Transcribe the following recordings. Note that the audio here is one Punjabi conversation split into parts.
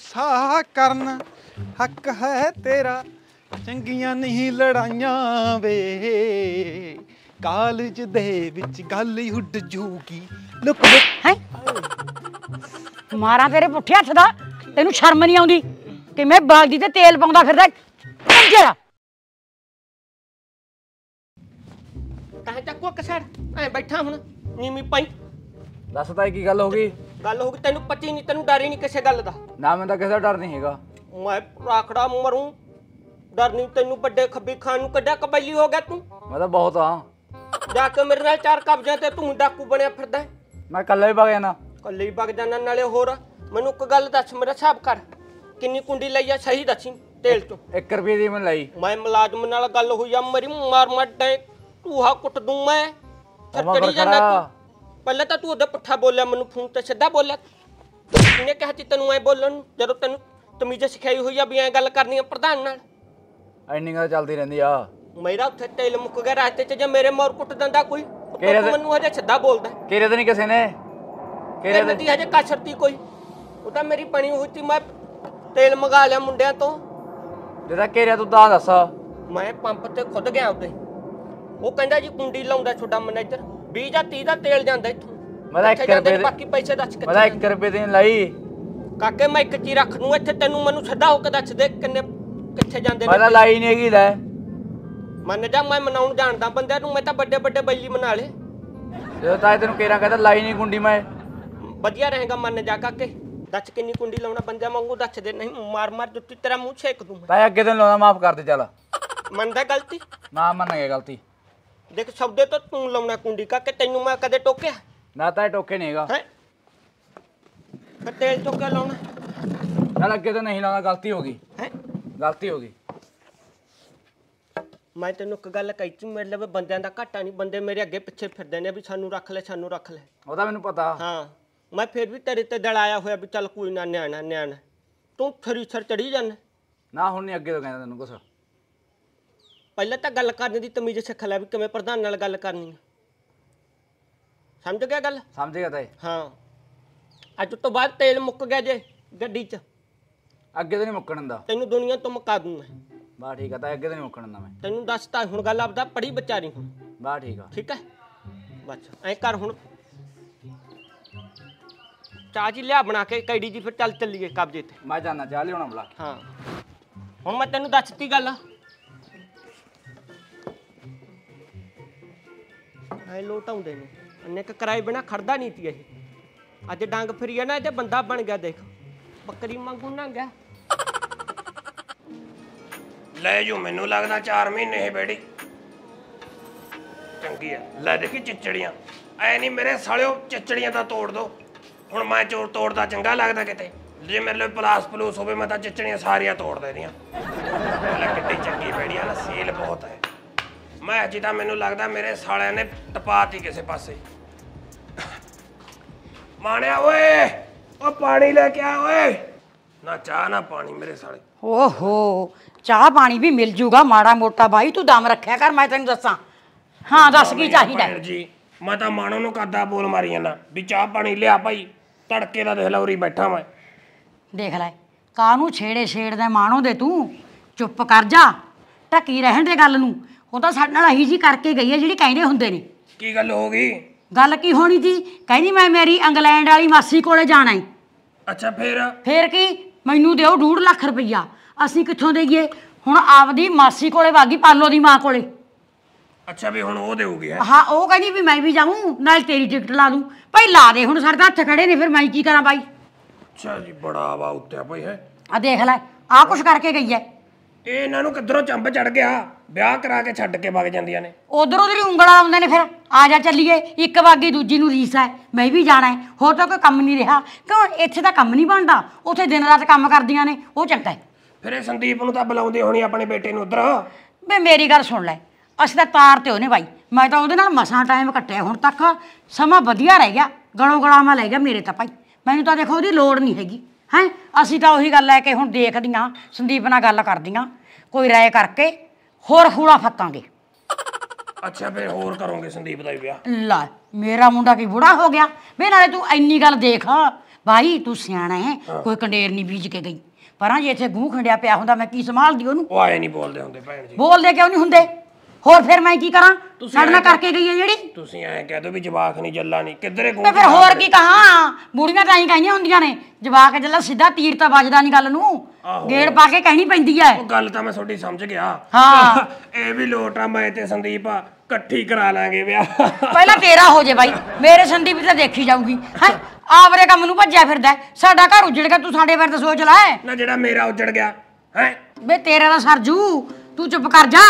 ਸਾਹ ਕਰਨ ਹੱਕ ਹੈ ਤੇਰਾ ਚੰਗੀਆਂ ਨਹੀਂ ਲੜਾਈਆਂ ਵੇ ਕਾਲਜ ਦੇ ਵਿੱਚ ਗੱਲ ਹੀ ਉੱਡ ਜੂਗੀ ਲੁੱਕ ਲੁੱਕ ਹੈ ਮਾਰਾਂ ਤੇਰੇ ਪੁੱਠੇ ਹੱਥ ਦਾ ਤੈਨੂੰ ਸ਼ਰਮ ਨਹੀਂ ਆਉਂਦੀ ਕਿ ਮੈਂ ਬਾਲਦੀ ਤੇ ਤੇਲ ਪਾਉਂਦਾ ਫਿਰਦਾ ਕੰਜਰਾ ਕਹੇ ਚੱਕੋ ਕਸੜ ਐ ਬੈਠਾ ਹੁਣ ਨੀਮੀ ਪਾਈ ਦੱਸਦਾ ਕੀ ਗੱਲ ਹੋ ਗਈ ਗੱਲ ਹੋ ਗਈ ਤੈਨੂੰ 25 ਨਹੀਂ ਤੈਨੂੰ ਡਰ ਹੀ ਨਹੀਂ ਕਿਸੇ ਗੱਲ ਦਾ ਨਾ ਮੈਂ ਤਾਂ ਕਿਸੇ ਦਾ ਡਰ ਨਹੀਂ ਹੈਗਾ ਮੈਂ ਰਾਖੜਾ ਮਰੂੰ ਡਰ ਨਹੀਂ ਤੈਨੂੰ ਵੱਡੇ ਖੱਬੀ ਖਾਨ ਨੂੰ ਕੱਢਿਆ ਕਬੱਲੀ ਹੋ ਗਿਆ ਤੂੰ ਮੈਂ ਤਾਂ ਬਹੁਤ ਆ ਜਾ ਕੇ ਮੇਰੇ ਨਾਲ ਚਾਰ ਕਬਜ਼ੇ ਤੇ ਤੂੰ ਡਾਕੂ ਬਣਿਆ ਫਿਰਦਾ ਮੈਂ ਇਕੱਲਾ ਹੀ ਭਗ ਜਾਣਾ ਕੱਲੇ ਹੀ ਭਗ ਜਾਣਾ ਨਾਲੇ ਹੋਰ ਮੈਨੂੰ ਇੱਕ ਗੱਲ ਦੱਸ ਮੇਰਾ ਹਿਸਾਬ ਕਰ ਕਿੰਨੀ ਕੁੰਡੀ ਲਈ ਆ ਸਹੀ ਦੱਸੀ ਤੇਲ ਤੋਂ 1 ਰੁਪਏ ਦੀ ਮੈਂ ਲਈ ਮੈਂ ਮੁਲਾਜ਼ਮ ਨਾਲ ਗੱਲ ਹੋਈ ਆ ਮਰੀ ਮਾਰ ਮੱਟੇ ਤੂੰ ਹਾ ਕੁੱਟ ਦੂੰ ਮੈਂ ਫਿਰ ਅਮਾ ਕਰੀ ਜਾਂਦਾ ਤੂੰ ਪਹਿਲਾਂ ਤਾਂ ਤੂੰ ਉਹਦਾ ਪੁੱਠਾ ਬੋਲਿਆ ਮੈਨੂੰ ਫੋਨ ਤੇ ਸਿੱਧਾ ਬੋਲਿਆ ਕਿਹਨੇ ਕਿਹਾ ਤੀ ਤੈਨੂੰ ਐ ਬੋਲਣ ਜਦੋਂ ਤੈਨੂੰ ਤਮੀਜ਼ ਸਿਖਾਈ ਹੋਈ ਆ ਵੀ ਐ ਗੱਲ ਕਰਨੀ ਆ ਪ੍ਰਧਾਨ ਨਾਲ ਐਨੀ ਗੱਲ ਚੱਲਦੀ ਰਹਿੰਦੀ ਆ ਮੇਰਾ ਉੱਥੇ ਤੇਲ ਮੁੱਕ ਗਿਆ ਰਾਤ 'ਚ ਜੇ ਮੇਰੇ ਮੋਰ ਕੁੱਟ ਦਿੰਦਾ ਕੋਈ ਉਹ ਮੈਨੂੰ ਹਜੇ ਸਿੱਧਾ ਬੋਲਦਾ ਕਿਰੇ ਤੇ ਨਹੀਂ ਕਿਸੇ ਨੇ ਕਿਰੇ ਤੇ ਤੇ ਹਜੇ ਕਸਰਤੀ ਕੋਈ ਉਹ ਤਾਂ ਮੇਰੀ ਪਣੀ ਹੋਈ ਮੈਂ ਤੇਲ ਮੰਗਾ ਲਿਆ ਮੁੰਡਿਆਂ ਤੋਂ ਜਿਹੜਾ ਕਿਰਿਆ ਤੂੰ ਦੱਸ ਮੈਂ ਪੰਪ ਤੇ ਖੁਦ ਗਿਆ ਉੱਤੇ ਉਹ ਕਹਿੰਦਾ ਜੀ ਕੁੰਡੀ ਲਾਉਂਦਾ ਛੋਟਾ ਮੈਨੇਜਰ 20 ਜਾਂ 30 ਦਾ ਤੇਲ ਜਾਂਦਾ ਇੱਥੋਂ ਮਦਾ 1 ਰੁਪਏ ਦੇ ਬਾਕੀ ਪੈਸੇ ਦੱਸ ਕੇ ਮਦਾ 1 ਰੁਪਏ ਦੇਣ ਲਈ ਕਾਕੇ ਮੈਂ ਇੱਕ ਚੀ ਰੱਖ ਲੂੰ ਇੱਥੇ ਤੈਨੂੰ ਮੈਨੂੰ ਸਿੱਧਾ ਹੋ ਕੇ ਦੱਸ ਦੇ ਕਿੰਨੇ ਕਿੱਥੇ ਜਾਂਦੇ ਨੇ ਮਦਾ ਲਾਈ ਨਹੀਂ ਹੈਗੀ ਲੈ ਮੰਨ ਜਾ ਮੈਂ ਮਨਾਉਣ ਜਾਣਦਾ ਬੰਦੇ ਨੂੰ ਮੈਂ ਤਾਂ ਵੱਡੇ ਵੱਡੇ ਬੈਲੀ ਮਨਾ ਲੇ ਜਦੋਂ ਤਾਂ ਤੈਨੂੰ ਕਿਹੜਾ ਕਹਿੰਦਾ ਲਾਈ ਨਹੀਂ ਗੁੰਡੀ ਮੈਂ ਵਧੀਆ ਰਹੇਗਾ ਮੰਨ ਜਾ ਕਾਕੇ ਦੱਸ ਕਿੰਨੀ ਕੁੰਡੀ ਲਾਉਣਾ ਬੰਦਿਆਂ ਵਾਂਗੂ ਦੱਸ ਦੇ ਨਹੀਂ ਮਾਰ ਮਾਰ ਜੁੱਤੀ ਤੇਰਾ ਮੂੰਹ ਛੇਕ ਦੂੰ ਮੈਂ ਅੱਗੇ ਤੋਂ ਲਾਉਣਾ ਮਾਫ ਕਰ ਦੇ ਚੱਲ ਮੰਨਦਾ ਗਲਤੀ ਨਾ ਮੰਨ ਗਏ ਗਲਤੀ ਦੇਖ ਸੌਦੇ ਤੋਂ ਤੂੰ ਲਾਉਣਾ ਕੁੰਡੀ ਕਾ ਕਿ ਤੈਨੂੰ ਮੈਂ ਕਦੇ ਟੋਕਿਆ ਨਾ ਤਾਂ ਟੋਕੇ ਨਹੀਂਗਾ ਹੈ ਫਿਰ ਤੇਲ ਟੋਕਾ ਲਾਉਣਾ ਨਾ ਅੱਗੇ ਤਾਂ ਨਹੀਂ ਲਾਉਣਾ ਗਲਤੀ ਹੋ ਗਈ ਹੈ ਗਲਤੀ ਹੋ ਗਈ ਮੈਂ ਤੈਨੂੰ ਇੱਕ ਗੱਲ ਕਹੀ ਤੂੰ ਮੇਰੇ ਲਈ ਬੰਦਿਆਂ ਦਾ ਘਾਟਾ ਨਹੀਂ ਬੰਦੇ ਮੇਰੇ ਅੱਗੇ ਪਿੱਛੇ ਫਿਰਦੇ ਨੇ ਵੀ ਸਾਨੂੰ ਰੱਖ ਲੈ ਸਾਨੂੰ ਰੱਖ ਲੈ ਉਹਦਾ ਮੈਨੂੰ ਪਤਾ ਹਾਂ ਮੈਂ ਫਿਰ ਵੀ ਤੇਰੇ ਤੇ ਦਲਾਇਆ ਹੋਇਆ ਵੀ ਚੱਲ ਕੋਈ ਨਾ ਨਿਆਣਾ ਨਿਆਣਾ ਤੂੰ ਫਰੀ ਸਰ ਚੜੀ ਜਾਂਦਾ ਨਾ ਹੁਣ ਨਹੀਂ ਅੱਗੇ ਤੋਂ ਕਹਿੰਦਾ ਤੈਨੂੰ ਕੁਛ ਪਹਿਲਾਂ ਤਾਂ ਗੱਲ ਕਰਨ ਦੀ ਤਮੀਜ਼ ਸਿੱਖ ਲੈ ਵੀ ਕਿਵੇਂ ਪ੍ਰਧਾਨ ਨਾਲ ਗੱਲ ਕਰਨੀ ਹੈ ਸਮਝ ਗਿਆ ਗੱਲ ਸਮਝ ਗਿਆ ਤਾਏ ਹਾਂ ਅੱਜ ਤੋਂ ਬਾਅਦ ਤੇਲ ਮੁੱਕ ਗਿਆ ਜੇ ਗੱਡੀ 'ਚ ਅੱਗੇ ਤਾਂ ਨਹੀਂ ਮੁੱਕਣ ਦਾ ਤੈਨੂੰ ਦੁਨੀਆ ਤੋਂ ਮੁਕਾ ਦੂੰ ਮੈਂ ਬਾ ਠੀਕ ਆ ਤਾਂ ਅੱਗੇ ਤਾਂ ਨਹੀਂ ਮੁੱਕਣ ਦਾ ਮੈਂ ਤੈਨੂੰ ਦੱਸ ਤਾ ਹੁਣ ਗੱਲ ਆਪਦਾ ਪੜੀ ਵਿਚਾਰੀ ਹੁਣ ਬਾ ਠੀਕ ਆ ਠੀਕ ਹੈ ਬੱਚ ਐਂ ਕਰ ਹੁਣ ਚਾਹ ਜੀ ਲਿਆ ਬਣਾ ਕੇ ਕੈਡੀ ਜੀ ਫਿਰ ਚੱਲ ਚੱਲੀਏ ਕਬਜੇ ਤੇ ਮੈਂ ਜਾਣਾ ਚਾਹ ਲਿਆਉਣਾ ਬਲਾ ਹਾਂ ਹੁਣ ਮੈਂ ਤੈਨੂੰ ਦੱਸਤੀ ਗੱਲ ਐ ਲੋਟਾਉਂਦੇ ਨੇ ਅਨੇਕ ਕਰਾਈ ਬਿਨਾ ਖੜਦਾ ਨਹੀਂ ਤੀ ਇਹ ਅੱਜ ਡੰਗ ਫਰੀ ਆ ਨਾ ਤੇ ਬੰਦਾ ਬਣ ਗਿਆ ਦੇਖ ਬੱਕਰੀ ਮੰਗੂ ਨੰਗਾ ਲੈ ਜੋ ਮੈਨੂੰ ਲੱਗਦਾ 4 ਮਹੀਨੇ ਇਹ ਬੈੜੀ ਚੰਗੀ ਆ ਲੈ ਦੇਖੀ ਚਿਚੜੀਆਂ ਐ ਨਹੀਂ ਮੇਰੇ ਸਾਲਿਓ ਚਿਚੜੀਆਂ ਦਾ ਤੋੜ ਦੋ ਹੁਣ ਮੈਂ ਚੋਰ ਤੋੜਦਾ ਚੰਗਾ ਲੱਗਦਾ ਕਿਤੇ ਜੇ ਮੇਰੇ ਲਈ ਪਲਾਸ ਪਲੂਸ ਹੋਵੇ ਮੈਂ ਤਾਂ ਚਿਚੜੀਆਂ ਸਾਰੀਆਂ ਤੋੜ ਦੇਣੀਆਂ ਲੈ ਕਿੱਡੀ ਚੰਗੀ ਬੈੜੀ ਆ ਨਾ ਸੇਲ ਬਹੁਤ ਹੈ ਮੈਂ ਅਜੇ ਤਾਂ ਮੈਨੂੰ ਲੱਗਦਾ ਮੇਰੇ ਸਾਲਿਆਂ ਨੇ ਟਪਾਤੀ ਕਿਸੇ ਪਾਸੇ ਮਾਣਿਆ ਓਏ ਉਹ ਪਾਣੀ ਲੈ ਕੇ ਆ ਓਏ ਨਾ ਚਾਹ ਨਾ ਪਾਣੀ ਮੇਰੇ ਸਾਲੇ ਓਹੋ ਚਾਹ ਪਾਣੀ ਵੀ ਮਿਲ ਜੂਗਾ ਮਾੜਾ ਮੋਟਾ ਬਾਈ ਤੂੰ ਦਮ ਰੱਖਿਆ ਕਰ ਮੈਂ ਤੈਨੂੰ ਦੱਸਾਂ ਹਾਂ ਦੱਸ ਕੀ ਚਾਹੀਦਾ ਜੀ ਮੈਂ ਤਾਂ ਮਾਣੋ ਨੂੰ ਕਰਦਾ ਬੋਲ ਮਾਰੀ ਜਾਂਦਾ ਵੀ ਚਾਹ ਪਾਣੀ ਲਿਆ ਭਾਈ ਤੜਕੇ ਦਾ ਦੇਖ ਉਰੀ ਬੈਠਾ ਮੈਂ ਦੇਖ ਲੈ ਨੂੰ ਛੇੜੇ ਛੇੜਦਾ ਮਾਣੋ ਦੇ ਤੂੰ ਚੁੱਪ ਕਰ ਜਾ ਟਕੀ ਰਹਿਣ ਦੇ ਗੱਲ ਨੂੰ ਉਹ ਤਾਂ ਸਾਡੇ ਨਾਲ ਅਹੀ ਜੀ ਕਰਕੇ ਗਈ ਹੈ ਜਿਹੜੀ ਕਹਿੰਦੇ ਹੁੰਦੇ ਨੇ ਕੀ ਗੱਲ ਹੋ ਗਈ ਗੱਲ ਕੀ ਹੋਣੀ ਸੀ ਕਹਿੰਦੀ ਮੈਂ ਮੇਰੀ ਇੰਗਲੈਂਡ ਵਾਲੀ ਮਾਸੀ ਕੋਲੇ ਜਾਣਾ ਹੈ ਅੱਛਾ ਫੇਰ ਫੇਰ ਕੀ ਮੈਨੂੰ ਦਿਓ 2.5 ਲੱਖ ਰੁਪਈਆ ਅਸੀਂ ਕਿੱਥੋਂ ਦੇਈਏ ਹੁਣ ਆਪਦੀ ਮਾਸੀ ਕੋਲੇ ਵਾਗੀ ਪਾਲੋ ਦੀ ਮਾਂ ਕੋਲੇ ਅੱਛਾ ਵੀ ਹੁਣ ਉਹ ਦੇਊਗੀ ਹੈ ਹਾਂ ਉਹ ਕਹਿੰਦੀ ਵੀ ਮੈਂ ਵੀ ਜਾਵਾਂ ਨਾਲ ਤੇਰੀ ਟਿਕਟ ਲਾ ਦੂੰ ਭਾਈ ਲਾ ਦੇ ਹੁਣ ਸਾਡੇ ਹੱਥ ਖੜੇ ਨੇ ਫਿਰ ਮੈਂ ਕੀ ਕਰਾਂ ਭਾਈ ਅੱਛਾ ਜੀ ਬੜਾ ਆਵਾ ਉੱਤੇ ਭਾਈ ਹੈ ਆ ਦੇਖ ਲੈ ਆ ਕੁਛ ਕਰਕੇ ਗਈ ਹੈ ਇਹ ਇਹਨਾਂ ਨੂੰ ਕਿੱਧਰੋਂ ਚੰਬ ਚੜ ਗਿਆ ਵਿਆਹ ਕਰਾ ਕੇ ਛੱਡ ਕੇ ਵਗ ਜਾਂਦੀਆਂ ਨੇ ਉਧਰੋਂ ਦੀ ਉਂਗਲਾਂ ਆਉਂਦੇ ਨੇ ਫਿਰ ਆ ਜਾ ਚੱਲੀਏ ਇੱਕ ਵਾਗੀ ਦੂਜੀ ਨੂੰ ਰੀਸ ਹੈ ਮੈਂ ਵੀ ਜਾਣਾ ਹੈ ਹੋਰ ਤਾਂ ਕੋਈ ਕੰਮ ਨਹੀਂ ਰਿਹਾ ਕਿਉਂ ਇੱਥੇ ਤਾਂ ਕੰਮ ਨਹੀਂ ਬਣਦਾ ਉੱਥੇ ਦਿਨ ਰਾਤ ਕੰਮ ਕਰਦੀਆਂ ਨੇ ਉਹ ਚੰਗਾ ਹੈ ਫਿਰ ਇਹ ਸੰਦੀਪ ਨੂੰ ਤਾਂ ਬੁਲਾਉਂਦੇ ਹੋਣੀ ਆਪਣੇ ਬੇਟੇ ਨੂੰ ਉਧਰ ਵੇ ਮੇਰੀ ਗੱਲ ਸੁਣ ਲੈ ਅਸੀਂ ਤਾਂ ਤਾਰ ਤੇ ਉਹਨੇ ਬਾਈ ਮੈਂ ਤਾਂ ਉਹਦੇ ਨਾਲ ਮਸਾਂ ਟਾਈਮ ਕੱਟਿਆ ਹੁਣ ਤੱਕ ਸਮਾਂ ਵਧੀਆ ਰਹਿ ਗਿਆ ਗਲੋਂ ਗਲਾਵਾਂ ਲੈ ਗਿਆ ਮੇਰੇ ਤਾਂ ਭਾਈ ਮੈਨੂੰ ਤਾਂ ਦੇਖੋ ਉਹਦੀ ਲੋੜ ਨਹੀਂ ਹੈਗੀ ਹੈ ਅਸੀਂ ਤਾਂ ਉਹੀ ਗੱਲ ਲੈ ਕੇ ਹੁਣ ਦੇਖਦੀਆਂ ਸੰਦੀਪ ਨਾਲ ਗੱਲ ਕਰਦੀਆਂ ਕੋਈ ਰਾਏ ਕਰਕੇ ਹੋਰ ਹੂੜਾ ਫੱਕਾਂਗੇ ਅੱਛਾ ਫੇਰ ਹੋਰ ਕਰੋਗੇ ਸੰਦੀਪ ਦਾ ਵਿਆਹ ਲੈ ਮੇਰਾ ਮੁੰਡਾ ਕੀ ਬੁੜਾ ਹੋ ਗਿਆ ਵੇ ਨਾਲੇ ਤੂੰ ਇੰਨੀ ਗੱਲ ਦੇਖ ਭਾਈ ਤੂੰ ਸਿਆਣਾ ਹੈ ਕੋਈ ਕੰਡੇਰ ਨਹੀਂ ਬੀਜ ਕੇ ਗਈ ਪਰਾਂ ਜੇ ਇੱਥੇ ਗੂੰ ਖੰਡਿਆ ਪਿਆ ਹੁੰਦਾ ਮੈਂ ਕੀ ਸੰਭਾਲਦੀ ਉਹਨੂੰ ਉਹ ਆਏ ਨਹੀਂ ਬੋਲਦੇ ਹੁੰਦੇ ਭੈਣ ਜੀ ਬੋਲਦੇ ਕਿਉਂ ਨਹੀਂ ਹੁੰਦੇ ਹੋਰ ਫਿਰ ਮੈਂ ਕੀ ਕਰਾਂ ਸੜਨਾ ਕਰਕੇ ਗਈ ਹੈ ਜਿਹੜੀ ਤੁਸੀਂ ਐਂ ਕਹਿ ਦੋ ਵੀ ਜਵਾਖ ਨਹੀਂ ਜੱਲਾ ਨਹੀਂ ਕਿੱਧਰੇ ਕੋਈ ਫਿਰ ਹੋਰ ਕੀ ਕਹਾਂ ਬੁੜੀਆਂ ਤਾਂ ਹੀ ਕਹਿੰਦੀਆਂ ਹੁੰਦੀਆਂ ਨੇ ਜਵਾਕ ਜੱਲਾ ਸਿੱਧਾ ਤੀਰ ਤਾਂ ਵੱਜਦਾ ਨਹੀਂ ਗੱਲ ਨੂੰ ਗੇੜ ਪਾ ਕੇ ਕਹਿਣੀ ਪੈਂਦੀ ਐ ਉਹ ਗੱਲ ਤਾਂ ਮੈਂ ਤੁਹਾਡੀ ਸਮਝ ਗਿਆ ਹਾਂ। ਇਹ ਵੀ ਲੋਟ ਆ ਮੈਂ ਤੇ ਸੰਦੀਪ ਆ ਇਕੱਠੀ ਕਰਾ ਲਾਂਗੇ ਵਿਆਹ ਪਹਿਲਾਂ ਤੇਰਾ ਹੋ ਜੇ ਬਾਈ ਮੇਰੇ ਸੰਦੀਪ ਤਾਂ ਦੇਖੀ ਜਾਊਗੀ ਹੈ ਆਵਰੇ ਕੰਮ ਨੂੰ ਭੱਜਿਆ ਫਿਰਦਾ ਸਾਡਾ ਘਰ ਉਜੜ ਗਿਆ ਤੂੰ ਸਾਡੇ ਬਾਰੇ ਤਾਂ ਸੋਚ ਲੈ ਨਾ ਜਿਹੜਾ ਮੇਰਾ ਉੱਜੜ ਗਿਆ ਹੈ ਵੇ ਤੇਰਾ ਦਾ ਸਰਜੂ ਤੂੰ ਚੁੱਪ ਕਰ ਜਾ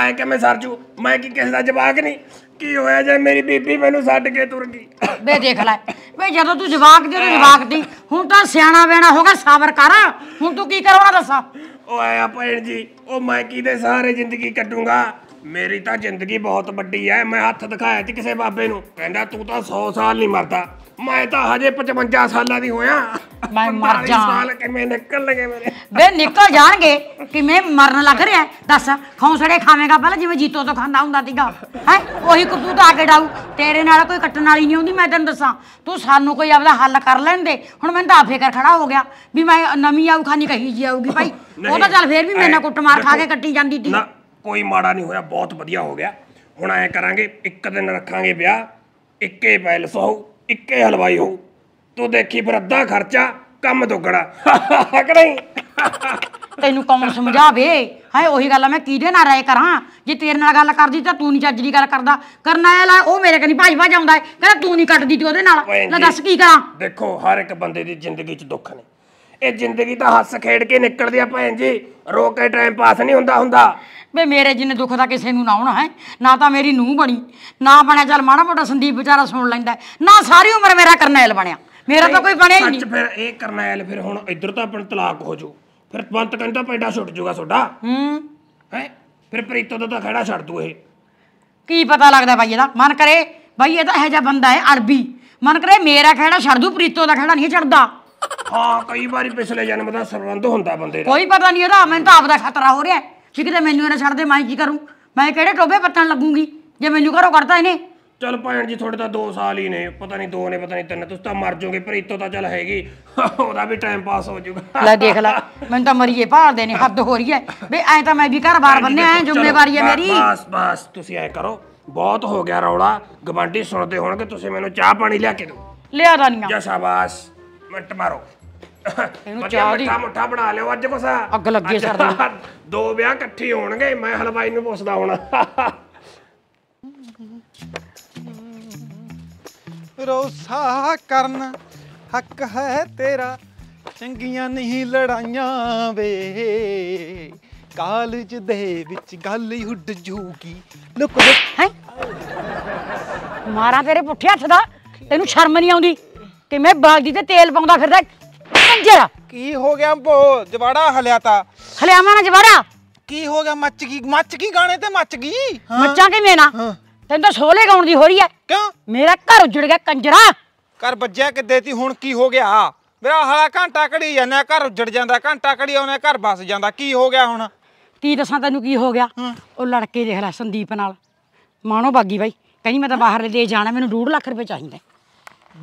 ਆਏ ਕਿ ਮੈਂ ਸਰਜੂ ਮੈਂ ਕੀ ਕਿਸੇ ਦਾ ਜਵਾਕ ਨਹੀਂ ਕੀ ਹੋਇਆ ਜੇ ਮੇਰੀ ਬੀਬੀ ਮੈਨੂੰ ਛੱਡ ਕੇ ਤੁਰ ਗਈ ਵੇ ਦੇਖ ਲੈ ਵੇ ਜਦੋਂ ਤੂੰ ਜਵਾਕ ਤੂੰ ਜਵਾਕ ਦੀ ਹੁਣ ਤਾਂ ਸਿਆਣਾ ਬੈਣਾ ਹੋਗਾ ਸਾਬਰ ਕਰ ਹੁਣ ਤੂੰ ਕੀ ਕਰਵਾ ਦੱਸਾ ਓਏ ਆ ਭੈਣ ਜੀ ਉਹ ਮੈਂ ਕਿਹਦੇ ਸਾਰੇ ਜ਼ਿੰਦਗੀ ਕੱਟੂੰਗਾ ਮੇਰੀ ਤਾਂ ਜ਼ਿੰਦਗੀ ਬਹੁਤ ਵੱਡੀ ਐ ਮੈਂ ਹੱਥ ਦਿਖਾਇਆ ਤੇ ਕਿਸੇ ਬਾਬੇ ਨੂੰ ਕਹਿੰਦਾ ਤੂੰ ਤਾਂ 100 ਸਾਲ ਨਹੀਂ ਮਰਦਾ ਮੈਂ ਤਾਂ ਹਜੇ 55 ਸਾਲਾਂ ਦੀ ਹੋਇਆ ਮੈਂ ਮਰ 45 ਜਾ ਸਾਲ ਕਿਵੇਂ ਨਿਕਲ ਲਗੇ ਮੇਰੇ ਵੇ ਨਿਕਲ ਜਾਣਗੇ ਕਿਵੇਂ ਮਰਨ ਲੱਗ ਰਿਹਾ ਦੱਸ ਖੌਂਸੜੇ ਖਾਵੇਂਗਾ ਪਹਿਲਾਂ ਜਿਵੇਂ ਜੀਤੋ ਤੋਂ ਖਾਂਦਾ ਹੁੰਦਾ ਸੀਗਾ ਹੈ ਉਹੀ ਕਰਤੂਤ ਆ ਕੇ ਡਾਊ ਤੇਰੇ ਨਾਲ ਕੋਈ ਕੱਟਣ ਵਾਲੀ ਨਹੀਂ ਹੁੰਦੀ ਮੈਂ ਤੈਨੂੰ ਦੱਸਾਂ ਤੂੰ ਸਾਨੂੰ ਕੋਈ ਆਪਦਾ ਹੱਲ ਕਰ ਲੈਣ ਦੇ ਹੁਣ ਮੈਨੂੰ ਤਾਂ ਆਪ ਫਿਕਰ ਖੜਾ ਹੋ ਗਿਆ ਵੀ ਮੈਂ ਨਵੀਂ ਆਉ ਖਾਨੀ ਕਹੀ ਜੀ ਆਉਗੀ ਭਾਈ ਉਹ ਤਾਂ ਚੱਲ ਫੇਰ ਵੀ ਮੇਰੇ ਨਾਲ ਕੁੱਟਮਾਰ ਖਾ ਕੇ ਕੱਟੀ ਜਾਂਦੀ ਸੀ ਨਾ ਕੋਈ ਮਾੜਾ ਨਹੀਂ ਹੋਇਆ ਬਹੁਤ ਵਧੀਆ ਹੋ ਗਿਆ ਹੁਣ ਐ ਕਰਾਂਗੇ ਇੱਕ ਦਿਨ ਰੱਖਾਂਗੇ ਵਿਆਹ ਇੱਕੇ ਪੈਲਸ ਹੋਊ ਇੱਕੇ ਹਲਵਾਈ ਹੋਊ ਤੂੰ ਦੇਖੀ ਫਿਰ ਅੱਧਾ ਖਰਚਾ ਕੰਮ ਦੁੱਗਣਾ ਕਿ ਨਹੀਂ ਤੈਨੂੰ ਕੌਣ ਸਮਝਾਵੇ ਹਾਏ ਉਹੀ ਗੱਲ ਆ ਮੈਂ ਕਿਹਦੇ ਨਾਲ ਰਾਏ ਕਰਾਂ ਜੇ ਤੇਰੇ ਨਾਲ ਗੱਲ ਕਰਦੀ ਤਾਂ ਤੂੰ ਨਹੀਂ ਚੱਜ ਦੀ ਗੱਲ ਕਰਦਾ ਕਰਨਾ ਇਹ ਲੈ ਉਹ ਮੇਰੇ ਕਨੀ ਭਾਈ ਭਾਜ ਆਉਂਦਾ ਹੈ ਕਹਿੰਦਾ ਤੂੰ ਨਹੀਂ ਕੱਟਦੀ ਤੇ ਉਹਦੇ ਨਾਲ ਲੈ ਦੱਸ ਕੀ ਕਰਾਂ ਦੇਖੋ ਹਰ ਇੱਕ ਬੰਦੇ ਦੀ ਜ਼ਿੰਦਗੀ 'ਚ ਦੁੱਖ ਨੇ ਇਹ ਜ਼ਿੰਦਗੀ ਤਾਂ ਹੱਸ ਖੇਡ ਕੇ ਨਿਕਲਦੀ ਆ ਭੈਣ ਜੀ ਰੋ ਕੇ ਟਾਈਮ ਪਾਸ ਨਹੀਂ ਹੁੰਦਾ ਹੁੰਦਾ ਵੇ ਮੇਰੇ ਜਿੰਨੇ ਦੁੱਖ ਦਾ ਕਿਸੇ ਨੂੰ ਨਾ ਹੋਣਾ ਹੈ ਨਾ ਤਾਂ ਮੇਰੀ ਨੂੰਹ ਬਣੀ ਨਾ ਬਣਿਆ ਚੱਲ ਮਾੜਾ ਮੋਟਾ ਸੰਦੀਪ ਵਿਚਾਰਾ ਸੁਣ ਲੈਂਦਾ ਨਾ ਸਾਰੀ ਉਮਰ ਮੇਰਾ ਕਰਨੈਲ ਬਣਿਆ ਮੇਰਾ ਤਾਂ ਕੋਈ ਬਣਿਆ ਹੀ ਨਹੀਂ ਸੱਚ ਫਿਰ ਇਹ ਕਰਨੈਲ ਫਿਰ ਹੁਣ ਇੱਧਰ ਤਾਂ ਆਪਣਾ ਤਲਾਕ ਹੋ ਜੂ ਫਿਰ ਪੰਤ ਕਹਿੰਦਾ ਪੈਡਾ ਛੁੱਟ ਜੂਗਾ ਤੁਹਾਡਾ ਹੂੰ ਹੈ ਫਿਰ ਪ੍ਰੀਤੋ ਦਾ ਤਾਂ ਖੜਾ ਛੱਡ ਦੂ ਇਹ ਕੀ ਪਤਾ ਲੱਗਦਾ ਬਾਈ ਇਹਦਾ ਮਨ ਕਰੇ ਬਾਈ ਇਹ ਤਾਂ ਇਹ ਜਿਹਾ ਬੰਦਾ ਹੈ ਅਰਬੀ ਮਨ ਕਰੇ ਮੇਰਾ ਖੜਾ ਛੱਡ ਦੂ ਪ੍ਰੀਤੋ ਦਾ ਖੜਾ ਨਹੀਂ ਛੱਡਦਾ ਹਾਂ ਕਈ ਵਾਰੀ ਪਿਛਲੇ ਜਨਮ ਦਾ ਸਰਬੰਧ ਹੁੰਦਾ ਬੰਦੇ ਦਾ ਕੋਈ ਪਤਾ ਨਹੀਂ ਇਹਦਾ ਮੈਨੂੰ ਤਾਂ ਆਪ ਦਾ ਖਤਰਾ ਹੋ ਰਿਹਾ ਕਿ ਕਿਤੇ ਮੈਨੂੰ ਇਹਨਾਂ ਛੱਡ ਦੇ ਮੈਂ ਕੀ ਕਰੂੰ ਮੈਂ ਕਿਹੜੇ ਟੋਬੇ ਪੱਟਣ ਲੱਗੂਗੀ ਜੇ ਮੈਨੂੰ ਘਰੋਂ ਕੱਢਦਾ ਇਹਨੇ ਚਲ ਭੈਣ ਜੀ ਤੁਹਾਡੇ ਤਾਂ 2 ਸਾਲ ਹੀ ਨੇ ਪਤਾ ਨਹੀਂ 2 ਨੇ ਪਤਾ ਨਹੀਂ 3 ਤੁਸੀਂ ਤਾਂ ਮਰ ਜਾਓਗੇ ਪਰ ਇਤੋਂ ਤਾਂ ਚੱਲ ਹੈਗੀ ਉਹਦਾ ਵੀ ਟਾਈਮ ਪਾਸ ਹੋ ਜਾਊਗਾ ਲੈ ਦੇਖ ਲੈ ਮੈਨੂੰ ਤਾਂ ਮਰੀਏ ਭਾਲਦੇ ਨੇ ਹੱਦ ਹੋ ਰਹੀ ਐ ਬਈ ਐ ਤਾਂ ਮੈਂ ਵੀ ਘਰ-ਬਾਰ ਬੰਨੇ ਆਏ ਜ਼ਿੰਮੇਵਾਰੀ ਐ ਮੇਰੀ ਬਸ ਬਸ ਤੁਸੀਂ ਐ ਕਰੋ ਬਹੁਤ ਹੋ ਗਿਆ ਰੌਲਾ ਗਵਾਂਢੀ ਸੁਣਦੇ ਹੋਣਗੇ ਤੁਸੀਂ ਮੈਨੂੰ ਚਾਹ ਪਾਣੀ ਲਿਆ ਕੇ ਦਿਓ ਲਿਆ ਰਾਨੀਆਂ ਜਾ ਸ਼ਾਬਾਸ਼ ਮਿੰਟ ਮਾਰੋ ਇਹਨੂੰ ਚਾਹ ਦੀ ਮਿੱਠਾ ਮੁੱਠਾ ਬਣਾ ਲਿਓ ਅੱਜ ਕੋਸਾ ਅੱਗ ਲੱਗੇ ਸਰਦਾਰ ਦੋ ਵਿਆਹ ਇਕੱਠੇ ਹੋਣਗੇ ਮੈਂ ਹਲਵਾਈ ਨੂੰ ਪੁੱਛਦਾ ਹੁਣ ਰੋਸਾ ਕਰਨ ਹੱਕ ਹੈ ਤੇਰਾ ਚੰਗੀਆਂ ਨਹੀਂ ਲੜਾਈਆਂ ਵੇ ਕਾਲਜ ਦੇ ਵਿੱਚ ਗੱਲ ਹੀ ਉੱਡ ਜੂਗੀ ਲੁਕ ਲੁਕ ਹੈ ਮਾਰਾਂ ਤੇਰੇ ਪੁੱਠੇ ਹੱਥ ਦਾ ਤੈਨੂੰ ਸ਼ਰਮ ਨਹੀਂ ਆਉਂਦੀ ਕਿ ਬਾਗ ਦੀ ਤੇ ਤੇਲ ਪਾਉਂਦਾ ਫਿਰਦਾ ਕੰਜਰਾ ਕੀ ਹੋ ਗਿਆ ਬੋ ਜਵਾੜਾ ਹਲਿਆ ਤਾ ਹਲਿਆ ਮਾਣਾ ਜਵਾੜਾ ਕੀ ਹੋ ਗਿਆ ਮੱਚ ਗਈ ਮੱਚ ਗਈ ਗਾਣੇ ਤੇ ਮੱਚ ਗਈ ਮੱਚਾਂ ਕਿਵੇਂ ਨਾ ਤੈਨੂੰ ਤਾਂ ਸੋਲੇ ਗਾਉਣ ਦੀ ਹੋ ਰਹੀ ਐ ਕਿਉਂ ਮੇਰਾ ਘਰ ਉੱਜੜ ਗਿਆ ਕੰਜਰਾ ਘਰ ਵੱਜਿਆ ਕਿ ਦੇਤੀ ਹੁਣ ਕੀ ਹੋ ਗਿਆ ਮੇਰਾ ਹਲਾ ਘੰਟਾ ਘੜੀ ਜਾਂਦਾ ਘਰ ਉੱਜੜ ਜਾਂਦਾ ਘੰਟਾ ਘੜੀ ਆਉਣਾ ਘਰ ਬਸ ਜਾਂਦਾ ਕੀ ਹੋ ਗਿਆ ਹੁਣ ਕੀ ਦੱਸਾਂ ਤੈਨੂੰ ਕੀ ਹੋ ਗਿਆ ਉਹ ਲੜਕੇ ਦੇਖ ਲੈ ਸੰਦੀਪ ਨਾਲ ਮਾਣੋ ਬਾਗੀ ਬਾਈ ਕਹਿੰਦੀ ਮੈਂ ਤਾਂ ਬਾਹਰਲੇ ਦੇਸ਼ ਜਾਣਾ ਮੈਨੂੰ 2.5 ਲੱਖ ਰੁਪਏ ਚਾਹੀਦੇ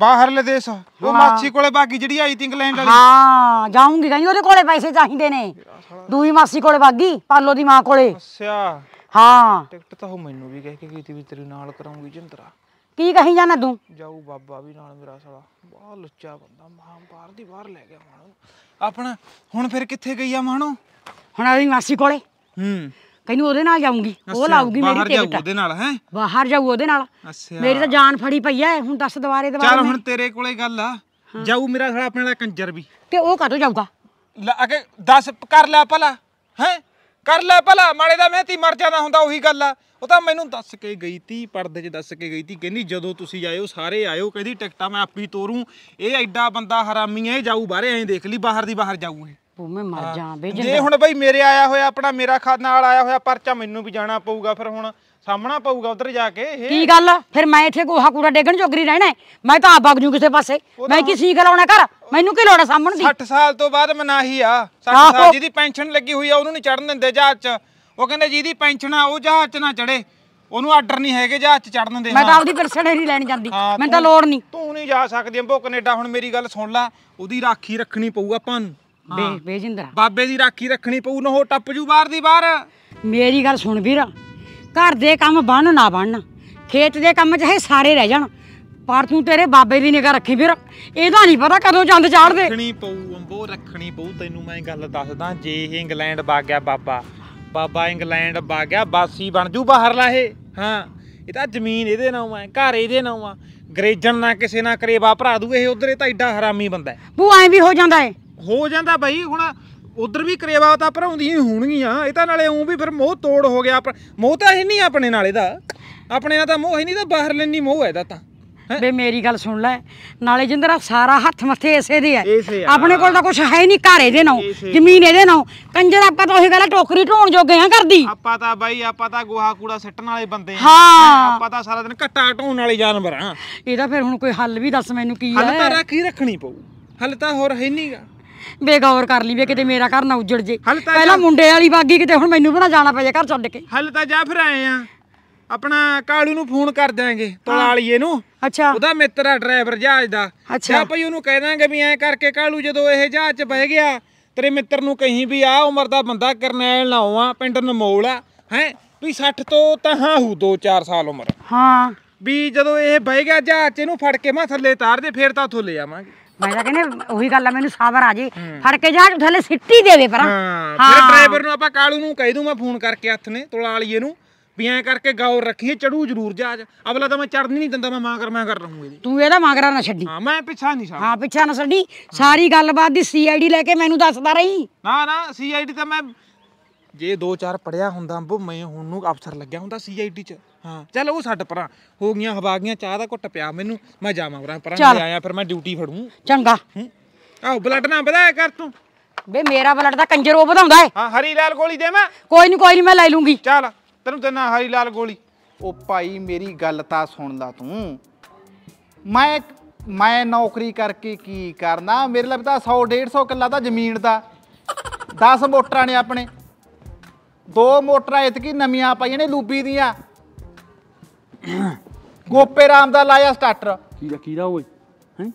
ਬਾਹਰਲੇ ਦੇਸ਼ ਉਹ ਮਾਸੀ ਕੋਲੇ ਬਾਗੀ ਜਿਹੜੀ ਆਈ ਤੀ ਇੰਗਲੈਂਡ ਵਾਲੀ ਹਾਂ ਜਾਉਂਗੀ ਕਹਿੰਦੀ ਉਹਦੇ ਕੋਲੇ ਪੈਸੇ ਚਾਹੀਦੇ ਨੇ ਦੂਈ ਮਾਸੀ ਕੋਲੇ ਬਾਗੀ ਪਾਲੋ ਦੀ ਮਾਂ ਕੋਲੇ ਅੱਛਾ ਹਾਂ ਟਿਕਟ ਤਾਂ ਉਹ ਮੈਨੂੰ ਵੀ ਕਹਿ ਕੇ ਗਈ ਸੀ ਵੀ ਤੇਰੇ ਨਾਲ ਕਰਾਉਂਗੀ ਜਿੰਦਰਾ ਕੀ ਕਹੀ ਜਾਣਾ ਤੂੰ ਜਾਊ ਬਾਬਾ ਵੀ ਨਾਲ ਮੇਰਾ ਸਾਲਾ ਬਾਹ ਲੁੱਚਾ ਬੰਦਾ ਮਾਂ ਬਾਹਰ ਦੀ ਬਾਹਰ ਲੈ ਗਿਆ ਮਾਣੋ ਆਪਣਾ ਹੁਣ ਫਿਰ ਕਿੱਥੇ ਗਈ ਆ ਮਾਣੋ ਹੁਣ ਆਲੀ ਮਾਸੀ ਕੋਲੇ ਹੂੰ ਕਹਿੰਦੀ ਉਹਦੇ ਨਾਲ ਜਾਊਂਗੀ ਉਹ ਲਾਊਗੀ ਮੇਰੀ ਟਿਕਟ ਬਾਹਰ ਜਾਊ ਉਹਦੇ ਨਾਲ ਹੈ ਬਾਹਰ ਜਾਊ ਉਹਦੇ ਨਾਲ ਮੇਰੀ ਤਾਂ ਜਾਨ ਫੜੀ ਪਈ ਐ ਹੁਣ ਦੱਸ ਦਵਾਰੇ ਦਵਾਰੇ ਚੱਲ ਹੁਣ ਤੇਰੇ ਕੋਲੇ ਗੱਲ ਆ ਜਾਊ ਮੇਰਾ ਸਾਲਾ ਆਪਣੇ ਨਾਲ ਕੰਜਰ ਵੀ ਤੇ ਉਹ ਕਾਹਤੋਂ ਜਾਊਗਾ ਲਾ ਅਗੇ ਦੱਸ ਕਰ ਲੈ ਭਲਾ ਹੈ ਕਰ ਲੈ ਭਲਾ ਮਾਲੇ ਦਾ ਮਹਿਤੀ ਮਰ ਜਾਣਾ ਹੁੰਦਾ ਉਹੀ ਗੱਲ ਆ ਉਹ ਤਾਂ ਮੈਨੂੰ ਦੱਸ ਕੇ ਗਈ ਤੀ ਪਰਦੇ 'ਚ ਦੱਸ ਕੇ ਗਈ ਤੀ ਕਹਿੰਦੀ ਜਦੋਂ ਤੁਸੀਂ ਆਇਓ ਸਾਰੇ ਆਇਓ ਕਹਿੰਦੀ ਟਿਕਟਾਂ ਮੈਂ ਆਪੀ ਤੋਰੂੰ ਇਹ ਐਡਾ ਬੰਦਾ ਹਰਾਮੀ ਐ ਜਾਊ ਬਾਹਰੇ ਐਂ ਦੇਖ ਲਈ ਬਾਹਰ ਦੀ ਬਾਹਰ ਜਾਊ ਇਹ ਉਹ ਮੈਂ ਮਰ ਜਾ ਬੇ ਜੇ ਹੁਣ ਬਈ ਮੇਰੇ ਆਇਆ ਹੋਇਆ ਆਪਣਾ ਮੇਰਾ ਖਾਦ ਨਾਲ ਆਇਆ ਹੋਇਆ ਪਰਚਾ ਮੈਨੂੰ ਵੀ ਜਾਣਾ ਪਊਗਾ ਫਿਰ ਹੁਣ ਸਾਹਮਣਾ ਪਊਗਾ ਉਧਰ ਜਾ ਕੇ ਇਹ ਕੀ ਗੱਲ ਫਿਰ ਮੈਂ ਇੱਥੇ ਗੋਹਾ ਕੂੜਾ ਡੇਗਣ ਜੋਗਰੀ ਰਹਿਣਾ ਮੈਂ ਤਾਂ ਆਪ ਵਗ ਜੂ ਕਿਸੇ ਪਾਸੇ ਮੈਂ ਕੀ ਸੀਖ ਲਾਉਣਾ ਕਰ ਮੈਨੂੰ ਕੀ ਲੋੜ ਸਾਹਮਣ ਦੀ 60 ਸਾਲ ਤੋਂ ਬਾਅਦ ਮਨਾਹੀ ਆ 60 ਸਾਲ ਆਹੋ। ਜਿਹਦੀ ਪੈਨਸ਼ਨ ਲੱਗੀ ਹੋਈ ਆ ਉਹਨੂੰ ਨਹੀਂ ਚੜਨ ਦਿੰਦੇ ਜਹਾਜ਼ 'ਚ ਉਹ ਕਹਿੰਦੇ ਜਿਹਦੀ ਪੈਨਸ਼ਨ ਆ ਉਹ ਜਹਾਜ਼ 'ਚ ਨਾ ਚੜੇ ਉਹਨੂੰ ਆਰਡਰ ਨਹੀਂ ਹੈਗੇ ਜਹਾਜ਼ 'ਚ ਚੜਨ ਦੇ ਮੈਂ ਤਾਂ ਆਪਦੀ ਪਰਸਨ ਨਹੀਂ ਲੈਣ ਜਾਂਦੀ ਮੈਂ ਮੈਨੂੰ ਤਾਂ ਲੋੜ ਨਹੀਂ ਤੂੰ ਨਹੀਂ ਜਾ ਸਕਦੀ ਅੰਬੋ ਕੈਨੇਡਾ ਹੁਣ ਮੇਰੀ ਗੱਲ ਸੁਣ ਲੈ ਉਹਦੀ ਰਾਖੀ ਰੱਖਣੀ ਪਊ ਆਪਾਂ ਨੂੰ ਬੇ ਬੇਜਿੰਦਰਾ ਬਾਬੇ ਦੀ ਰਾਖੀ ਰੱਖਣੀ ਪਊ ਨਾ ਹੋ ਟੱਪ ਜੂ ਬਾਹਰ ਦੀ ਬਾਹਰ ਮੇਰੀ ਗੱਲ ਸੁਣ ਵੀਰਾ ਘਰ ਦੇ ਕੰਮ ਬੰਨ ਨਾ ਬੰਨ ਖੇਤ ਦੇ ਕੰਮ ਚ ਸਾਰੇ ਰਹਿ ਜਾਣ ਪਰ ਤੂੰ ਤੇਰੇ ਬਾਬੇ ਦੀ ਨਿਗਾ ਰੱਖੀ ਫਿਰ ਇਹਦਾ ਨਹੀਂ ਪਤਾ ਕਦੋਂ ਚੰਦ ਚਾੜਦੇ ਰੱਖਣੀ ਪਊ ਅੰਬੋ ਰੱਖਣੀ ਪਊ ਤੈਨੂੰ ਮੈਂ ਗੱਲ ਦੱਸਦਾ ਜੇ ਇਹ ਇੰਗਲੈਂਡ ਵਗ ਗਿਆ ਬਾਬਾ ਬਾਬਾ ਇੰਗਲੈਂਡ ਵਗ ਗਿਆ ਬਾਸੀ ਬਣ ਜੂ ਬਾਹਰਲਾ ਇਹ ਹਾਂ ਇਹ ਤਾਂ ਜ਼ਮੀਨ ਇਹਦੇ ਨਾਮ ਆ ਘਰ ਇਹਦੇ ਨਾਮ ਆ ਗਰੇਜਣ ਨਾ ਕਿਸੇ ਨਾ ਕਰੇ ਭਰਾ ਦੂ ਇਹ ਉਧਰੇ ਤਾਂ ਐਡਾ ਹਰਾਮੀ ਬੰਦਾ ਹੈ ਬੂ ਐਂ ਵੀ ਹੋ ਜਾਂਦਾ ਏ ਹੋ ਜਾਂਦਾ ਬਈ ਹੁਣ ਉਧਰ ਵੀ ਕਰੇਵਾ ਤਾਂ ਭਰਾਉਂਦੀਆਂ ਹੋਣਗੀਆਂ ਇਹ ਤਾਂ ਨਾਲੇ ਉਂ ਵੀ ਫਿਰ ਮੋਹ ਤੋੜ ਹੋ ਗਿਆ ਮੋਹ ਤਾਂ ਹੈ ਨਹੀਂ ਆਪਣੇ ਨਾਲ ਇਹਦਾ ਆਪਣੇ ਨਾਲ ਤਾਂ ਮੋਹ ਹੀ ਨਹੀਂ ਤਾਂ ਬਾਹਰ ਲੈਣੀ ਮੋਹ ਹੈ ਇਹਦਾ ਤਾਂ ਵੇ ਮੇਰੀ ਗੱਲ ਸੁਣ ਲੈ ਨਾਲੇ ਜਿੰਦਰਾ ਸਾਰਾ ਹੱਥ ਮੱਥੇ ਇਸੇ ਦੇ ਆ ਆਪਣੇ ਕੋਲ ਤਾਂ ਕੁਝ ਹੈ ਨਹੀਂ ਘਰ ਇਹਦੇ ਨਾਲ ਜ਼ਮੀਨ ਇਹਦੇ ਨਾਲ ਕੰਜਰ ਆਪਾਂ ਤਾਂ ਉਹੀ ਗੱਲ ਟੋਕਰੀ ਢੋਣ ਜੋਗੇ ਆ ਕਰਦੀ ਆਪਾਂ ਤਾਂ ਬਾਈ ਆਪਾਂ ਤਾਂ ਗੋਹਾ ਕੂੜਾ ਸੱਟਣ ਵਾਲੇ ਬੰਦੇ ਆ ਆਪਾਂ ਤਾਂ ਸਾਰਾ ਦਿਨ ਘੱਟਾ ਢੋਣ ਵਾਲੇ ਜਾਨਵਰ ਆ ਇਹਦਾ ਫਿਰ ਹੁਣ ਕੋਈ ਹੱਲ ਵੀ ਦੱਸ ਮੈਨੂੰ ਕੀ ਹੈ ਹੱਲ ਤਾਂ ਰੱਖ ਹੀ ਰੱਖਣੀ ਪਊ ਹੱਲ ਤਾਂ ਹੋਰ ਹੈ ਨਹੀਂਗਾ ਬੇਗੌਰ ਕਰ ਲਈ ਵੀ ਕਿਤੇ ਮੇਰਾ ਘਰ ਨਾ ਉਜੜ ਜੇ ਪਹਿਲਾਂ ਮੁੰਡੇ ਵਾਲੀ ਬਾਗੀ ਕਿਤੇ ਹੁਣ ਮੈਨੂੰ ਵੀ ਨਾ ਜਾਣਾ ਪਏ ਘਰ ਛੱਡ ਕੇ ਹਲ ਤਾਂ ਜਾ ਫਿਰ ਆਏ ਆ ਆਪਣਾ ਕਾਲੂ ਨੂੰ ਫੋਨ ਕਰ ਦਾਂਗੇ ਤਲਾਲੀਏ ਨੂੰ ਅੱਛਾ ਉਹਦਾ ਮਿੱਤਰ ਆ ਡਰਾਈਵਰ ਜਹਾਜ਼ ਦਾ ਅੱਛਾ ਭਈ ਉਹਨੂੰ ਕਹਿ ਦਾਂਗੇ ਵੀ ਐ ਕਰਕੇ ਕਾਲੂ ਜਦੋਂ ਇਹ ਜਹਾਜ਼ 'ਚ ਬਹਿ ਗਿਆ ਤੇਰੇ ਮਿੱਤਰ ਨੂੰ ਕਹੀਂ ਵੀ ਆ ਉਮਰ ਦਾ ਬੰਦਾ ਕਰਨੈਲ ਨਾ ਆ ਪਿੰਡ ਨਮੋਲ ਆ ਹੈ ਵੀ 60 ਤੋਂ ਤਾਂ ਹਾਂ ਹੂ 2-4 ਸਾਲ ਉਮਰ ਹਾਂ ਵੀ ਜਦੋਂ ਇਹ ਬਹਿ ਗਿਆ ਜਹਾਜ਼ 'ਚ ਇਹਨੂੰ ਫੜ ਕੇ ਮਾ ਥੱਲੇ ਤਾਰ ਦੇ ਫੇਰ ਤਾਂ ਥੋਲੇ ਆਵਾਂਗੇ ਮੈਂ ਤਾਂ ਕਹਿੰਦੇ ਉਹੀ ਗੱਲ ਆ ਮੈਨੂੰ ਸਾਬਰ ਆ ਜੇ ਫੜ ਕੇ ਜਾ ਥੱਲੇ ਸਿੱਟੀ ਦੇਵੇ ਪਰ ਹਾਂ ਫਿਰ ਡਰਾਈਵਰ ਨੂੰ ਆਪਾਂ ਕਾਲੂ ਨੂੰ ਕਹਿ ਦੂ ਮੈਂ ਫੋਨ ਕਰਕੇ ਹੱਥ ਨੇ ਤੋਲਾ ਵਾਲੀਏ ਨੂੰ ਵੀ ਐ ਕਰਕੇ ਗੌਰ ਰੱਖੀਏ ਚੜੂ ਜ਼ਰੂਰ ਜਾਜ ਅਗਲਾ ਤਾਂ ਮੈਂ ਚੜਨੀ ਨਹੀਂ ਦਿੰਦਾ ਮੈਂ ਮਾਂ ਕਰ ਮੈਂ ਕਰ ਰਹੂੰਗੀ ਤੂੰ ਇਹਦਾ ਮਾਗਰਾ ਨਾ ਛੱਡੀ ਹਾਂ ਮੈਂ ਪਿੱਛਾ ਨਹੀਂ ਸਾਹ ਹਾਂ ਪਿੱਛਾ ਨਾ ਛੱਡੀ ਸਾਰੀ ਗੱਲਬਾਤ ਦੀ ਸੀਆਈਡੀ ਲੈ ਕੇ ਮੈਨੂੰ ਦੱਸਦਾ ਰਹੀ ਨਾ ਨਾ ਸੀਆਈਡੀ ਤਾਂ ਮੈਂ ਜੇ 2-4 ਪੜਿਆ ਹੁੰਦਾ ਅੰਬੂ ਮੈਂ ਹੁਣ ਨੂੰ ਅਫਸਰ ਲੱਗਿਆ ਹੁੰਦਾ ਸੀਆਈਡੀ ਚ ਹਾਂ ਚੱਲ ਉਹ ਛੱਡ ਪਰਾਂ ਹੋ ਗਈਆਂ ਹਵਾ ਗਈਆਂ ਚਾਹ ਦਾ ਘੁੱਟ ਪਿਆ ਮੈਨੂੰ ਮੈਂ ਜਾਵਾਂ ਪਰਾਂ ਪਰਾਂ ਮੈਂ ਆਇਆ ਫਿਰ ਮੈਂ ਡਿਊਟੀ ਫੜੂੰ ਚੰਗਾ ਆਹ ਬਲੱਡ ਨਾ ਵਧਾਇਆ ਕਰ ਤੂੰ ਬੇ ਮੇਰਾ ਬਲੱਡ ਦਾ ਕੰਜਰ ਉਹ ਵਧਾਉਂਦਾ ਏ ਹਾਂ ਹਰੀ ਲਾਲ ਗੋਲੀ ਦੇ ਮੈਂ ਕੋਈ ਨਹੀਂ ਕੋਈ ਨਹੀਂ ਮੈਂ ਲੈ ਲੂੰਗੀ ਚੱਲ ਤੈਨੂੰ ਦੇਣਾ ਹਰੀ ਲਾਲ ਗੋਲੀ ਉਹ ਭਾਈ ਮੇਰੀ ਗੱਲ ਤਾਂ ਸੁਣ ਲਾ ਤੂੰ ਮੈਂ ਮੈਂ ਨੌਕਰੀ ਕਰਕੇ ਕੀ ਕਰਨਾ ਮੇਰੇ ਲਈ ਤਾਂ 100 150 ਕਿੱਲਾ ਦਾ ਜ਼ਮੀਨ ਦਾ 10 ਮੋਟਰਾਂ ਨੇ ਆਪਣੇ ਦੋ ਮੋਟਰਾਂ ਇਤਕੀ ਨਵੀਆਂ ਪਾਈਆਂ ਨੇ ਲੂਬੀ ਦੀਆਂ ਗੋਪੇ ਰਾਮ ਦਾ ਲਾਇਆ ਸਟਾਰਟਰ ਕੀ ਦਾ ਕੀ ਦਾ ਓਏ ਹੈ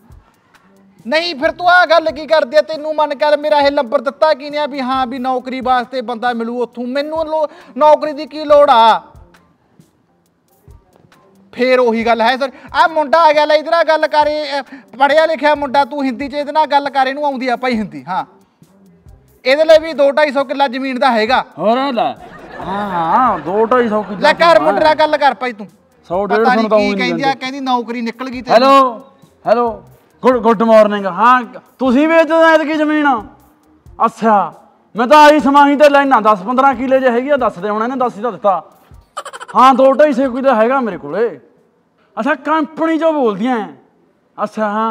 ਨਹੀਂ ਫਿਰ ਤੂੰ ਆ ਗੱਲ ਕੀ ਕਰਦੀ ਆ ਤੈਨੂੰ ਮਨ ਕਰ ਮੇਰਾ ਇਹ ਨੰਬਰ ਦਿੱਤਾ ਕੀ ਨੇ ਵੀ ਹਾਂ ਵੀ ਨੌਕਰੀ ਵਾਸਤੇ ਬੰਦਾ ਮਿਲੂ ਉਥੋਂ ਮੈਨੂੰ ਨੌਕਰੀ ਦੀ ਕੀ ਲੋੜ ਆ ਫੇਰ ਉਹੀ ਗੱਲ ਹੈ ਸਰ ਆ ਮੁੰਡਾ ਆ ਗਿਆ ਲੈ ਇਧਰ ਆ ਗੱਲ ਕਰੇ ਪੜਿਆ ਲਿਖਿਆ ਮੁੰਡਾ ਤੂੰ ਹਿੰਦੀ ਚ ਇਹਦੇ ਨਾਲ ਗੱਲ ਕਰੇ ਨੂੰ ਆਉਂਦੀ ਆ ਭਾਈ ਹਿੰਦੀ ਹਾਂ ਇਹਦੇ ਲਈ ਵੀ 2.5 250 ਕਿੱਲਾ ਜ਼ਮੀਨ ਦਾ ਹੈਗਾ ਹੋਰ ਲੈ ਹਾਂ ਹਾਂ 2.5 250 ਕਿੱਲਾ ਲੈ ਕਰ ਮੁੰਡਾ ਗੱਲ ਕਰ ਭਾਈ ਤੂੰ ਤਾਂ ਕੀ ਕਹਿੰਦੀ ਆ ਕਹਿੰਦੀ ਨੌਕਰੀ ਨਿਕਲ ਗਈ ਤੇ hello hello good good morning ਹਾਂ ਤੁਸੀਂ ਵੇਚਦੇ ਐ ਇਤਕੀ ਜ਼ਮੀਨ ਅੱਛਾ ਮੈਂ ਤਾਂ ਆਈ ਸਮਾਹੀ ਤੇ ਲੈਣਾ 10 15 ਕਿਲੇ ਜੇ ਹੈਗੀ ਆ ਦੱਸ ਦੇ ਹੁਣ ਇਹਨੇ ਦੱਸ ਹੀ ਤਾਂ ਦਿੱਤਾ ਹਾਂ 2 ਸੇ ਕੋਈ ਤਾਂ ਹੈਗਾ ਮੇਰੇ ਕੋਲੇ ਅੱਛਾ ਕੰਪਨੀ ਜੋ ਬੋਲਦੀਆਂ ਅੱਛਾ ਹਾਂ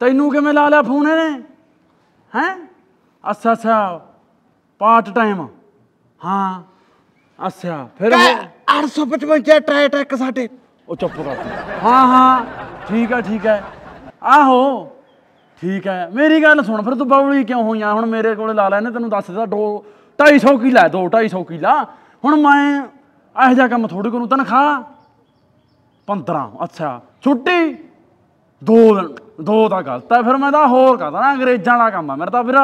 ਤੈਨੂੰ ਕਿਵੇਂ ਲਾ ਲਿਆ ਫੋਨ ਇਹਨੇ ਹੈ ਅੱਛਾ ਅੱਛਾ ਪਾਰਟ ਟਾਈਮ ਹਾਂ ਅੱਛਾ ਫਿਰ 855 ਟਾਇਰ ਟਰੈਕ ਸਾਡੇ ਉਹ ਚੁੱਪ ਕਰ ਹਾਂ ਹਾਂ ਠੀਕ ਹੈ ਠੀਕ ਹੈ ਆਹੋ ਠੀਕ ਹੈ ਮੇਰੀ ਗੱਲ ਸੁਣ ਫਿਰ ਤੂੰ ਬੌਲੀ ਕਿਉਂ ਹੋਈਆਂ ਹੁਣ ਮੇਰੇ ਕੋਲ ਲਾ ਲੈਨੇ ਤੈਨੂੰ ਦੱਸਦਾ ਦਿੱਤਾ ਦੋ 250 ਕਿਲਾ ਦੋ 250 ਕਿਲਾ ਹੁਣ ਮੈਂ ਇਹੋ ਜਿਹਾ ਕੰਮ ਥੋੜੀ ਕਰੂੰ ਤਨਖਾਹ 15 ਅੱਛਾ ਛੁੱਟੀ ਦੋ ਦਿਨ ਦੋ ਤਾਂ ਗਲਤ ਹੈ ਫਿਰ ਮੈਂ ਤਾਂ ਹੋਰ ਕਹਦਾ ਨਾ ਅੰਗਰੇਜ਼ਾਂ ਵਾਲਾ ਕੰਮ ਆ ਮੇਰਾ ਤਾਂ ਫਿਰ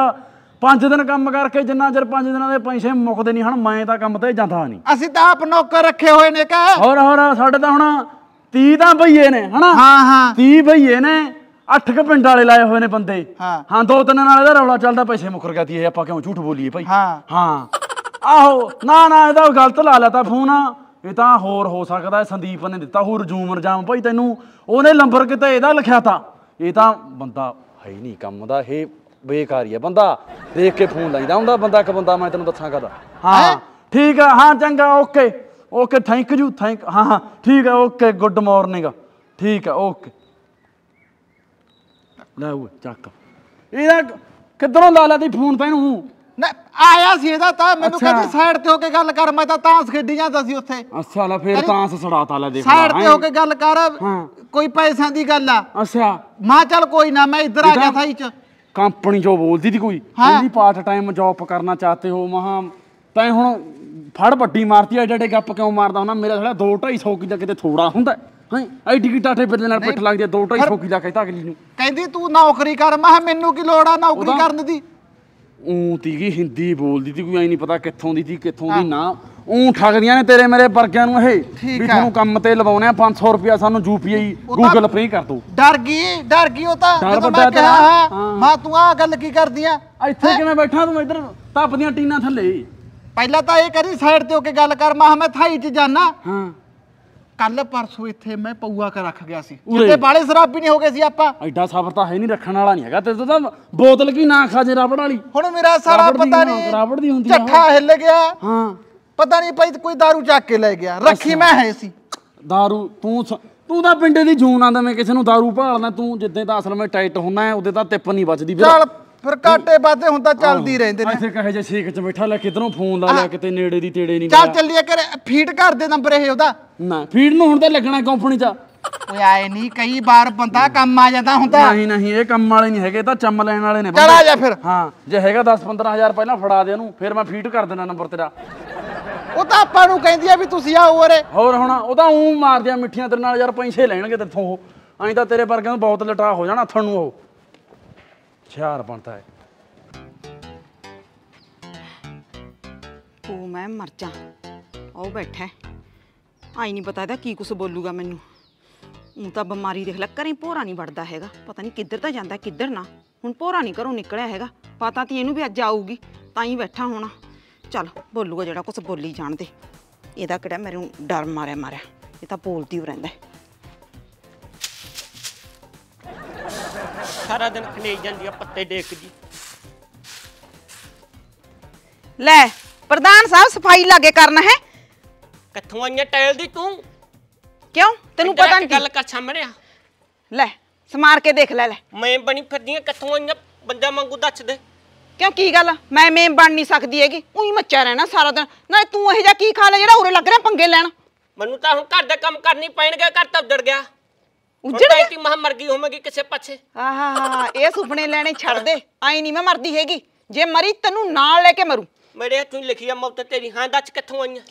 ਪੰਜ ਦਿਨ ਕੰਮ ਕਰਕੇ ਜਿੰਨਾ ਚਿਰ ਪੰਜ ਦਿਨਾਂ ਦੇ ਪੈਸੇ ਮੁੱਕਦੇ ਨਹੀਂ ਹਨ ਮੈਂ ਤਾਂ ਕੰਮ ਤੇ ਜਾਂਦਾ ਨਹੀਂ ਅਸੀਂ ਤਾਂ ਆਪ ਨੌਕਰ ਰੱਖੇ ਹੋਏ ਨੇ ਕਾ ਹੋਰ ਹੋਰ ਸਾਡੇ ਤਾਂ ਹੁਣ 30 ਤਾਂ ਭਈਏ ਨੇ ਹਨਾ ਹਾਂ ਹਾਂ 30 ਭਈਏ ਨੇ ਅੱਠ ਕ ਪਿੰਡ ਵਾਲੇ ਲਾਏ ਹੋਏ ਨੇ ਬੰਦੇ ਹਾਂ ਹਾਂ ਦੋ ਤਿੰਨ ਨਾਲ ਇਹਦਾ ਰੌਲਾ ਚੱਲਦਾ ਪੈਸੇ ਮੁੱਕਰ ਗਿਆ ਇਹ ਆਪਾਂ ਕਿਉਂ ਝੂਠ ਬੋਲੀਏ ਭਾਈ ਹਾਂ ਹਾਂ ਆਹੋ ਨਾ ਨਾ ਇਹਦਾ ਗਲਤ ਲਾ ਲਿਆ ਤਾਂ ਫੋਨ ਇਹ ਤਾਂ ਹੋਰ ਹੋ ਸਕਦਾ ਸੰਦੀਪ ਨੇ ਦਿੱਤਾ ਹੋਰ ਰਜੂਮ ਰਜਾਮ ਭਾਈ ਤੈਨੂੰ ਉਹਨੇ ਨੰਬਰ ਕਿਤੇ ਇਹਦਾ ਲਿਖਿਆ ਤਾਂ ਇਹ ਤਾਂ ਬੰਦਾ ਹੈ ਨਹੀਂ ਕੰਮ ਦਾ ਇਹ ਬੇਕਾਰੀ ਆ ਬੰਦਾ ਦੇਖ ਕੇ ਫੋਨ ਲਾਈਦਾ ਹੁੰਦਾ ਬੰਦਾ ਇੱਕ ਬੰਦਾ ਮੈਂ ਤੈਨੂੰ ਦੱਸਾਂ ਕਦਾ ਹਾਂ ਠੀਕ ਆ ਹਾਂ ਚੰਗਾ okay okay thank you thank ਹਾਂ ਹਾਂ ਠੀਕ ਆ ਓਕੇ ਗੁੱਡ ਮਾਰਨਿੰਗ ਠੀਕ ਆ ਓਕੇ ਲੈ ਉਹ ਚੱਕ ਇਹਦਾ ਕਿੱਧਰੋਂ ਲਾ ਲਿਆ ਤੀ ਫੋਨ ਪੈਨੂੰ ਨਾ ਆਇਆ ਸੀ ਇਹਦਾ ਤਾਂ ਮੈਨੂੰ ਕਹਿੰਦੇ ਸਾਈਡ ਤੇ ਹੋ ਕੇ ਗੱਲ ਕਰ ਮੈਂ ਤਾਂ ਤਾਂਸ ਖੇਡੀ ਜਾਂਦਾ ਸੀ ਉੱਥੇ ਅੱਛਾ ਲਾ ਫੇਰ ਤਾਂਸ ਸੜਾਤਾ ਲੈ ਦੇਖ ਸਾਈਡ ਤੇ ਹੋ ਕੇ ਗੱਲ ਕਰ ਕੋਈ ਪੈਸਿਆਂ ਦੀ ਗੱਲ ਆ ਅੱਛਾ ਮਾਂ ਚੱਲ ਕੋਈ ਨਾ ਮੈਂ ਇੱਧਰ ਆ ਗਿਆ ਥਾਈ ਚ ਕੰਪਨੀ ਜੋ ਬੋਲਦੀ ਦੀ ਕੋਈ हिंदी ਪਾਰਟ ਟਾਈਮ ਜੌਬ ਕਰਨਾ ਚਾਹਤੇ ਹੋ ਮਹਾ ਤੈਂ ਹੁਣ ਫੜ ਵੱਡੀ ਮਾਰਤੀ ਐ ਜਿਹੜੇ ਗੱਪ ਕਿਉਂ ਮਾਰਦਾ ਹੁਣ ਮੇਰਾ ਥੋੜਾ 2 250 ਕੀ ਦਾ ਕਿਤੇ ਥੋੜਾ ਹੁੰਦਾ ਹਾਂ ਐ ਕੀ ਟਾਟੇ ਦੇ ਨਾਲ ਪਿੱਠ ਲੱਗਦੀ ਐ 250 ਕੀ ਦਾ ਕਹਿੰਦਾ ਅਗਲੀ ਨੂੰ ਕਹਿੰਦੀ ਤੂੰ ਨੌਕਰੀ ਕਰ ਮਹਾ ਮੈਨੂੰ ਕੀ ਲੋੜ ਆ ਨੌਕਰੀ ਕਰਨ ਦੀ ਉਹ ਤੀਗੀ ਹਿੰਦੀ ਬੋਲਦੀ ਦੀ ਕੋਈ ਐ ਨਹੀਂ ਪਤਾ ਕਿੱਥੋਂ ਦੀ ਸੀ ਕਿੱਥੋਂ ਦੀ ਨਾ ਉਹ ਠੱਗਦੀਆਂ ਨੇ ਤੇਰੇ ਮੇਰੇ ਪਰਕਿਆਂ ਨੂੰ ਇਹ ਵੀ ਤੁਹਾਨੂੰ ਕੰਮ ਤੇ ਲਵਾਉਣੇ ਆ 500 ਰੁਪਿਆ ਸਾਨੂੰ ਯੂਪੀਆਈ ਗੂਗਲ ਪੇ ਕਰ ਦੋ ਡਰ ਗਈ ਡਰ ਗਈ ਉਹ ਤਾਂ ਜਦੋਂ ਮੈਂ ਕਿਹਾ ਮਾਂ ਮਾ ਤੂੰ ਆ ਗੱਲ ਕੀ ਕਰਦੀ ਆ ਇੱਥੇ ਕਿਵੇਂ ਬੈਠਾ ਤੂੰ ਇੱਧਰ ਤਪਦੀਆਂ ਟੀਨਾ ਥੱਲੇ ਪਹਿਲਾਂ ਤਾਂ ਇਹ ਕਰੀ ਸਾਈਡ ਤੇ ਹੋ ਕੇ ਗੱਲ ਕਰ ਮਾ ਮੈਂ ਥਾਈ ਚ ਜਾਣਾ ਹਾਂ ਕੱਲ ਪਰਸੋਂ ਇੱਥੇ ਮੈਂ ਪਊਆ ਕਰ ਰੱਖ ਗਿਆ ਸੀ ਜਿੱਤੇ ਬਾਲੇ ਸ਼ਰਾਬ ਵੀ ਨਹੀਂ ਹੋ ਗਏ ਸੀ ਆਪਾਂ ਐਡਾ ਸਬਰ ਤਾਂ ਹੈ ਨਹੀਂ ਰੱਖਣ ਵਾਲਾ ਨਹੀਂ ਹੈਗਾ ਤੇ ਤਾਂ ਬੋਤਲ ਕੀ ਨਾ ਖਾ ਜੇ ਰਬੜ ਵਾਲੀ ਹੁਣ ਮੇਰਾ ਸਾਰਾ ਪਤਾ ਨਹੀਂ ਰਾਵੜ ਦੀ ਹੁੰਦੀ ਹੈ ਝੱਠਾ ਹਿੱਲ ਗਿਆ ਹਾਂ ਪਤਾ ਨਹੀਂ ਭਾਈ ਕੋਈ दारू ਚੱਕ ਕੇ ਲੈ ਗਿਆ ਰੱਖੀ ਮੈਂ ਹੈ ਸੀ दारू ਤੂੰ ਤੂੰ ਤਾਂ ਪਿੰਡੇ ਦੀ ਜੂਨ ਆਂਦਾ ਮੈਂ ਕਿਸੇ ਨੂੰ दारू ਭਾਲਦਾ ਤੂੰ ਜਿੱਦਾਂ ਤਾਂ ਅਸਲ ਵਿੱਚ ਟਾਈਟ ਹੁੰਦਾ ਹੈ ਉਹਦੇ ਤਾਂ ਤਿੱਪ ਨਹੀਂ ਵੱਜਦੀ ਚੱਲ ਫਿਰ ਕਾਟੇ ਬਾਤੇ ਹੁੰਦਾ ਚੱਲਦੀ ਰਹਿੰਦੇ ਨੇ ਇੱਥੇ ਕਹੇ ਜੇ ਸ਼ੇਖ ਚ ਬੈਠਾ ਲੈ ਕਿਧਰੋਂ ਫੋਨ ਲਾ ਲਿਆ ਕਿਤੇ ਨੇੜੇ ਦੀ ਤੇੜੇ ਨਹੀਂ ਚੱਲ ਚੱਲੀਏ ਕਰ ਫੀਡ ਕਰ ਦੇ ਨੰਬਰ ਇਹ ਉਹਦਾ ਨਾ ਫੀਡ ਨੂੰ ਹੁਣ ਤਾਂ ਲੱਗਣਾ ਕੰਪਨੀ ਚ ਓਏ ਆਏ ਨਹੀਂ ਕਈ ਵਾਰ ਬੰਦਾ ਕੰਮ ਆ ਜਾਂਦਾ ਹੁੰਦਾ ਨਹੀਂ ਨਹੀਂ ਇਹ ਕੰਮ ਵਾਲੇ ਨਹੀਂ ਹੈਗੇ ਇਹ ਤਾਂ ਚੰਮ ਲੈਣ ਵਾਲੇ ਨੇ ਚੱਲ ਆ ਜਾ ਫਿਰ ਹਾਂ ਜੇ ਹੈਗਾ 10 15000 ਪਹਿਲਾਂ ਫੜਾ ਦੇ ਉਹਨੂੰ ਫਿਰ ਮੈਂ ਫੀਡ ਕਰ ਦੇਣਾ ਨੰਬਰ ਤੇਰਾ ਉਹ ਤਾਂ ਆਪਾਂ ਨੂੰ ਕਹਿੰਦੀ ਆ ਵੀ ਤੁਸੀਂ ਹੋਰ ਏ ਹੋਰ ਹੁਣ ਉਹ ਤਾਂ ਉਂ ਮਾਰਦਿਆਂ ਮਿੱਠੀਆਂ ਤੇਰੇ ਨਾਲ ਯਾਰ ਪੈਸੇ ਲੈਣਗੇ ਤੇਥੋਂ ਉਹ ਐਂ ਤਾਂ ਤੇਰੇ ਵਰਗਿਆਂ ਨੂੰ ਬਹੁਤ ਲਟਾ ਹੋ ਜਾਣਾ ਥਣ ਨੂੰ ਉਹ ਛਿਆਰ ਬਣਦਾ ਹੈ ਉਹ ਮੈਂ ਮਰ ਜਾ ਉਹ ਬੈਠਾ ਆਈ ਨਹੀਂ ਪਤਾ ਇਹਦਾ ਕੀ ਕੁਝ ਬੋਲੂਗਾ ਮੈਨੂੰ ਉਹ ਤਾਂ ਬਿਮਾਰੀ ਦੇਖ ਲੈ ਕਰੀ ਪੋਰਾ ਨਹੀਂ ਵੜਦਾ ਹੈਗਾ ਪਤਾ ਨਹੀਂ ਕਿੱਧਰ ਤਾਂ ਜਾਂਦਾ ਕਿੱਧਰ ਨਾ ਹੁਣ ਪੋਰਾ ਨਹੀਂ ਘਰੋਂ ਨਿਕਲਿਆ ਹੈਗਾ ਪਤਾ ਤੀ ਇਹਨੂੰ ਵੀ ਅੱਜ ਆਊਗੀ ਤਾਂ ਹੀ ਬੈਠਾ ਹੋਣਾ ਚੱਲ ਬੋਲੂਗਾ ਜਿਹੜਾ ਕੁਝ ਬੋਲੀ ਜਾਣ ਇਹਦਾ ਕਿਹੜਾ ਮੈਨੂੰ ਡਰ ਮਾਰਿਆ ਮਾਰਿਆ ਇਹ ਤਾਂ ਬੋਲਦੀ ਹੋ ਰਹਿੰਦਾ ਸਾਰਾ ਦਿਨ ਖਨੇਈ ਜਾਂਦੀ ਆ ਪੱਤੇ ਜੀ ਲੈ ਪ੍ਰਧਾਨ ਸਾਹਿਬ ਸਫਾਈ ਲਾਗੇ ਕਰਨਾ ਹੈ ਕਿੱਥੋਂ ਆਈਆਂ ਟਾਇਲ ਦੀ ਤੂੰ ਕਿਉਂ ਤੈਨੂੰ ਪਤਾ ਨਹੀਂ ਗੱਲ ਕਰ ਸਾਹਮਣੇ ਆ ਲੈ ਸਮਾਰ ਕੇ ਦੇਖ ਲੈ ਲੈ ਮੈਂ ਬਣੀ ਫਿਰਦੀਆਂ ਕਿੱਥੋਂ ਆਈਆਂ ਬੰਦਾ ਮੰਗੂ ਦੱਸ ਦੇ ਕਿਉਂ ਕੀ ਗੱਲ ਮੈਂ ਮੇਮ ਬਣ ਨਹੀਂ ਸਕਦੀ ਹੈਗੀ ਉਹੀ ਮੱਚਾ ਰਹਿਣਾ ਸਾਰਾ ਦਿਨ ਨਾ ਤੂੰ ਇਹ ਜਾ ਕੀ ਖਾ ਲੈ ਜਿਹੜਾ ਉਰੇ ਲੱਗ ਰਿਹਾ ਪੰਗੇ ਲੈਣ ਮੈਨੂੰ ਤਾਂ ਹੁਣ ਘਰ ਦੇ ਕੰਮ ਕਰਨੀ ਪੈਣਗੇ ਘਰ ਤਾਂ ਉੱਜੜ ਗਿਆ ਉੱਜੜ ਗਿਆ ਕਿ ਮਹਾਂ ਮਰ ਗਈ ਹੋਵੇਗੀ ਕਿਸੇ ਪਛੇ ਆਹਾ ਇਹ ਸੁਪਨੇ ਲੈਣੇ ਛੱਡ ਦੇ ਆਈ ਨਹੀਂ ਮੈਂ ਮਰਦੀ ਹੈਗੀ ਜੇ ਮਰੀ ਤੈਨੂੰ ਨਾਲ ਲੈ ਕੇ ਮਰੂ ਮੇਰੇ ਹੱਥੋਂ ਲਿਖੀ ਆ ਮੌਤ ਤੇਰੀ ਹਾਂ ਦੱਚ ਕਿੱਥੋਂ ਆਈਆਂ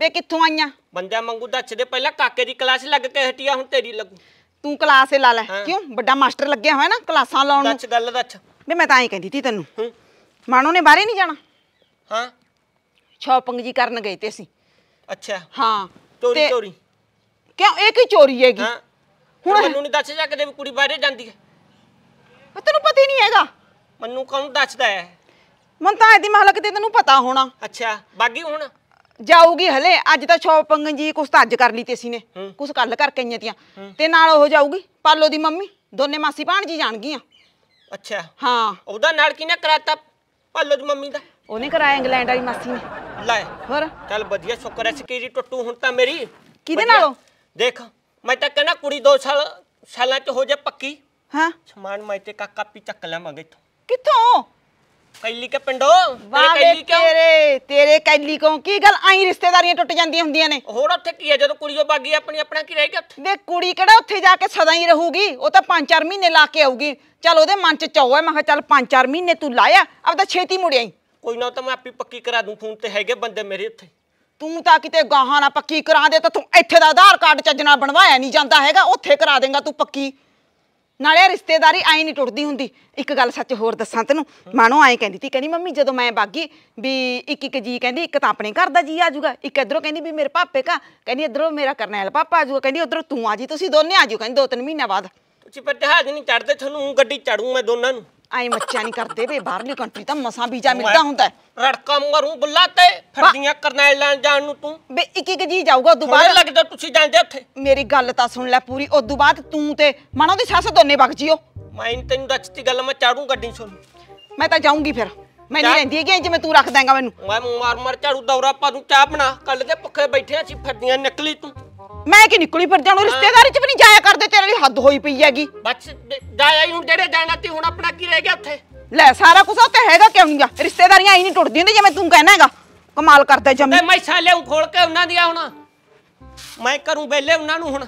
ਵੇ ਕਿੱਥੋਂ ਆਈਆਂ ਬੰਦਿਆ ਮੰਗੂ ਦੱਚ ਦੇ ਪਹਿਲਾਂ ਕਾਕੇ ਦੀ ਕਲਾਸ ਲੱਗ ਕੇ ਹਟੀਆ ਹੁਣ ਤੇਰੀ ਲੱਗੂ ਤੂੰ ਕਲਾਸੇ ਲਾ ਲੈ ਕਿਉਂ ਵੱਡਾ ਮਾਸਟਰ ਲੱਗਿਆ ਹੋਇਆ ਨਾ ਕਲਾਸਾਂ ਲਾਉਣ ਨੂੰ ਦੱਚ ਗੱਲ ਦੱਚ ਵੀ ਮੈਂ ਤਾਂ ਐਂ ਕਹਿੰਦੀ ਸੀ ਤੈਨੂੰ ਮਾਣੋ ਨੇ ਬਾਹਰੇ ਨਹੀਂ ਜਾਣਾ ਹਾਂ ਸ਼ਾਪਿੰਗ ਜੀ ਕਰਨ ਗਏ ਤੇ ਅਸੀਂ ਅੱਛਾ ਹਾਂ ਚੋਰੀ ਚੋਰੀ ਕਿਉਂ ਇਹ ਕੀ ਚੋਰੀ ਹੈਗੀ ਹੁਣ ਮੈਨੂੰ ਨਹੀਂ ਦੱਸ ਕਿ ਵੀ ਕੁੜੀ ਬਾਹਰੇ ਜਾਂਦੀ ਹੈ ਤੈਨੂੰ ਪਤਾ ਹੀ ਨਹੀਂ ਹੈਗਾ ਮੈਨੂੰ ਕੌਣ ਦੱਸਦਾ ਹੈ ਮਨ ਤਾਂ ਇਹਦੀ ਮਹਲਕ ਕਿਤੇ ਤੈਨੂੰ ਪਤਾ ਹੋਣਾ ਅੱਛਾ ਬਾਗੀ ਹੁਣ ਜਾਊਗੀ ਹਲੇ ਅੱਜ ਤਾਂ ਸ਼ੋਪਿੰਗ ਜੀ ਕੁਛ ਤਾਂ ਅੱਜ ਕਰ ਲਈ ਤੇ ਅਸੀਂ ਨੇ ਕੁਛ ਕੱਲ ਕਰਕੇ ਆਈਆਂ ਤੀਆਂ ਤੇ ਨਾਲ ਉਹ ਜਾਊਗੀ ਪਾਲੋ ਦੀ ਮੰਮੀ ਦੋਨੇ ਮਾਸੀ ਭਾਣ ਜੀ ਜਾਣਗੀਆਂ ਅੱਛਾ ਹਾਂ ਉਹਦਾ ਨਾਲ ਕਿਨੇ ਕਰਾਤਾ ਭੱਲੋ ਦੀ ਮੰਮੀ ਦਾ ਉਹਨੇ ਕਰਾਇਆ ਇੰਗਲੈਂਡ ਵਾਲੀ ਮਾਸੀ ਨੇ ਲੈ ਹੋਰ ਚੱਲ ਵਧੀਆ ਸ਼ੁਕਰ ਐ ਸਕੀਰੀ ਟੁੱਟੂ ਹੁਣ ਤਾਂ ਮੇਰੀ ਕਿਹਦੇ ਨਾਲੋਂ ਦੇਖ ਮੈਂ ਤਾਂ ਕਹਿੰਦਾ ਕੁੜੀ 2 ਸਾਲ ਸਾਲਾਂ ਚ ਹੋ ਜਾ ਪੱਕੀ ਹਾਂ ਸਮਾਨ ਮੈਂ ਤੇ ਕਾਕਾ ਪੀ ਚੱਕ ਲਵਾਂਗੇ ਇੱਥੋਂ ਕਿੱਥੋਂ ਕੈਲੀ ਕੇ ਪਿੰਡੋ ਵਾਹ ਤੇਰੇ ਤੇਰੇ ਕੈਲੀ ਕੋ ਕੀ ਗੱਲ ਆਈ ਰਿਸ਼ਤੇਦਾਰੀਆਂ ਟੁੱਟ ਜਾਂਦੀਆਂ ਹੁੰਦੀਆਂ ਨੇ ਹੋਰ ਉੱਥੇ ਕੀ ਹੈ ਜਦੋਂ ਕੁੜੀ ਉਹ ਬਾਗੀ ਆਪਣੀ ਆਪਣਾ ਕੀ ਰਹਿ ਉੱਥੇ ਦੇ ਕੁੜੀ ਕਿਹੜਾ ਉੱਥੇ ਜਾ ਕੇ ਸਦਾ ਹੀ ਰਹੂਗੀ ਉਹ ਤਾਂ 5-4 ਮਹੀਨੇ ਲਾ ਕੇ ਆਊਗੀ ਚਲ ਉਹਦੇ ਮਨ 'ਚ ਚਾਹ ਹੈ ਮੈਂ ਕਿਹਾ ਚਲ 5-4 ਮਹੀਨੇ ਤੂੰ ਲਾਇਆ ਆਪਦਾ ਛੇਤੀ ਮੁੜਿਆ ਕੋਈ ਨਾ ਤਾਂ ਮੈਂ ਆਪੀ ਪੱਕੀ ਕਰਾ ਦੂੰ ਫੋਨ ਤੇ ਹੈਗੇ ਬੰਦੇ ਮੇਰੇ ਉੱਥੇ ਤੂੰ ਤਾਂ ਕਿਤੇ ਗਾਹਾਂ ਨਾ ਪੱਕੀ ਕਰਾ ਦੇ ਤਾਂ ਤੂੰ ਇੱਥੇ ਦਾ ਆਧਾਰ ਕਾਰਡ ਚੱਜ ਨਾਲ ਬਣਵਾਇਆ ਨਹੀਂ ਜਾਂਦਾ ਹੈਗਾ ਉੱਥੇ ਕਰਾ ਦੇਂਗਾ ਤੂੰ ਪੱਕੀ ਨਾਲੇ ਰਿਸ਼ਤੇਦਾਰੀ ਆਈ ਨਹੀਂ ਟੁੱਟਦੀ ਹੁੰਦੀ ਇੱਕ ਗੱਲ ਸੱਚ ਹੋਰ ਦੱਸਾਂ ਤੈਨੂੰ ਮਾਨੋ ਐਂ ਕਹਿੰਦੀ ਤੀ ਕਹਿੰਦੀ ਮੰਮੀ ਜਦੋਂ ਮੈਂ ਬਾਗੀ ਵੀ ਇੱਕ ਇੱਕ ਜੀ ਕਹਿੰਦੀ ਇੱਕ ਤਾਂ ਆਪਣੇ ਘਰ ਦਾ ਜੀ ਆਜੂਗਾ ਇੱਕ ਇਧਰੋਂ ਕਹਿੰਦੀ ਵੀ ਮੇਰੇ ਪਾਪੇ ਕਾ ਕਹਿੰਦੀ ਇਧਰੋਂ ਮੇਰਾ ਕਰਨੈਲ ਪਾਪਾ ਆਜੂਗਾ ਕਹਿੰਦੀ ਉਧਰੋਂ ਤੂੰ ਆ ਜੀ ਤੁਸੀਂ ਦੋਨੇ ਆਜੂ ਕਹਿੰਦੀ ਦੋ ਤਿੰਨ ਮਹੀਨਾ ਬਾਅਦ ਤੁਸੀਂ ਪਰ ਜਹਾਜ਼ ਨਹੀਂ ਚੜਦੇ ਤੁਹਾਨੂੰ ਗੱਡੀ ਚੜੂ ਮੈਂ ਦੋਨਾਂ ਨੂੰ ਆਏ ਮੱਚਿਆ ਨਹੀਂ ਕਰਦੇ ਵੇ ਬਾਹਰਲੀ ਕੰਟਰੀ ਤਾਂ ਮਸਾਂ ਵੀਜ਼ਾ ਮਿਲਦਾ ਹੁੰਦਾ ਰੜਕਾ ਮਰੂ ਬੁੱਲਾ ਤੇ ਫਰਦੀਆਂ ਕਰਨੈਲ ਲੈਣ ਜਾਣ ਨੂੰ ਤੂੰ ਵੇ ਇੱਕ ਇੱਕ ਜੀ ਜਾਊਗਾ ਉਦੋਂ ਬਾਅਦ ਲੱਗਦਾ ਤੁਸੀਂ ਜਾਂਦੇ ਉੱਥੇ ਮੇਰੀ ਗੱਲ ਤਾਂ ਸੁਣ ਲੈ ਪੂਰੀ ਉਦੋਂ ਬਾਅਦ ਤੂੰ ਤੇ ਮਾਣਾ ਦੀ ਸੱਸ ਦੋਨੇ ਵਗ ਜਿਓ ਮੈਂ ਤੈਨੂੰ ਦੱਸਤੀ ਗੱਲ ਮੈਂ ਚਾੜੂ ਗੱਡੀ ਸੋਨ ਮੈਂ ਤਾਂ ਜਾਊਂਗੀ ਫਿਰ ਮੈਂ ਨਹੀਂ ਰਹਿੰਦੀ ਕਿ ਜਿਵੇਂ ਤੂੰ ਰੱਖ ਦੇਂਗਾ ਮੈਨੂੰ ਮੈਂ ਮਾਰ ਮਾਰ ਝਾੜੂ ਦੌਰਾ ਪਾ ਤੂੰ ਚਾਹ ਬਣਾ ਕੱਲ ਦੇ ਭੁੱਖੇ ਬੈਠੇ ਸੀ ਫਰਦੀਆਂ ਨਿਕਲੀ ਤੂੰ ਮੈਂ ਕਿ ਨਿਕਲੀ ਪਰ ਜਾਣੋ ਰਿਸ਼ਤੇਦਾਰੀ ਚ ਵੀ ਨਹੀਂ ਜਾਇਆ ਕਰਦੇ ਤੇਰੇ ਲਈ ਹੱਦ ਹੋਈ ਪਈ ਹੈਗੀ ਬੱਸ ਜਾਇਆ ਹੀ ਹੁਣ ਜਿਹੜੇ ਜਾਣਾ ਤੀ ਹੁਣ ਆਪਣਾ ਕੀ ਰਹਿ ਗਿਆ ਉੱਥੇ ਲੈ ਸਾਰਾ ਕੁਝ ਉੱਥੇ ਹੈਗਾ ਕਿਉਂ ਨਹੀਂ ਆ ਰਿਸ਼ਤੇਦਾਰੀਆਂ ਹੀ ਨਹੀਂ ਟੁੱਟਦੀਆਂ ਤੇ ਜਿਵੇਂ ਤੂੰ ਕਹਿਣਾ ਹੈਗਾ ਕਮਾਲ ਕਰਦਾ ਜੰਮੀ ਮੈਂ ਮੈਸਾਂ ਉਹ ਖੋਲ ਕੇ ਉਹਨਾਂ ਦੀਆਂ ਹੁਣ ਮੈਂ ਕਰੂੰ ਬੈਲੇ ਉਹਨਾਂ ਨੂੰ ਹੁਣ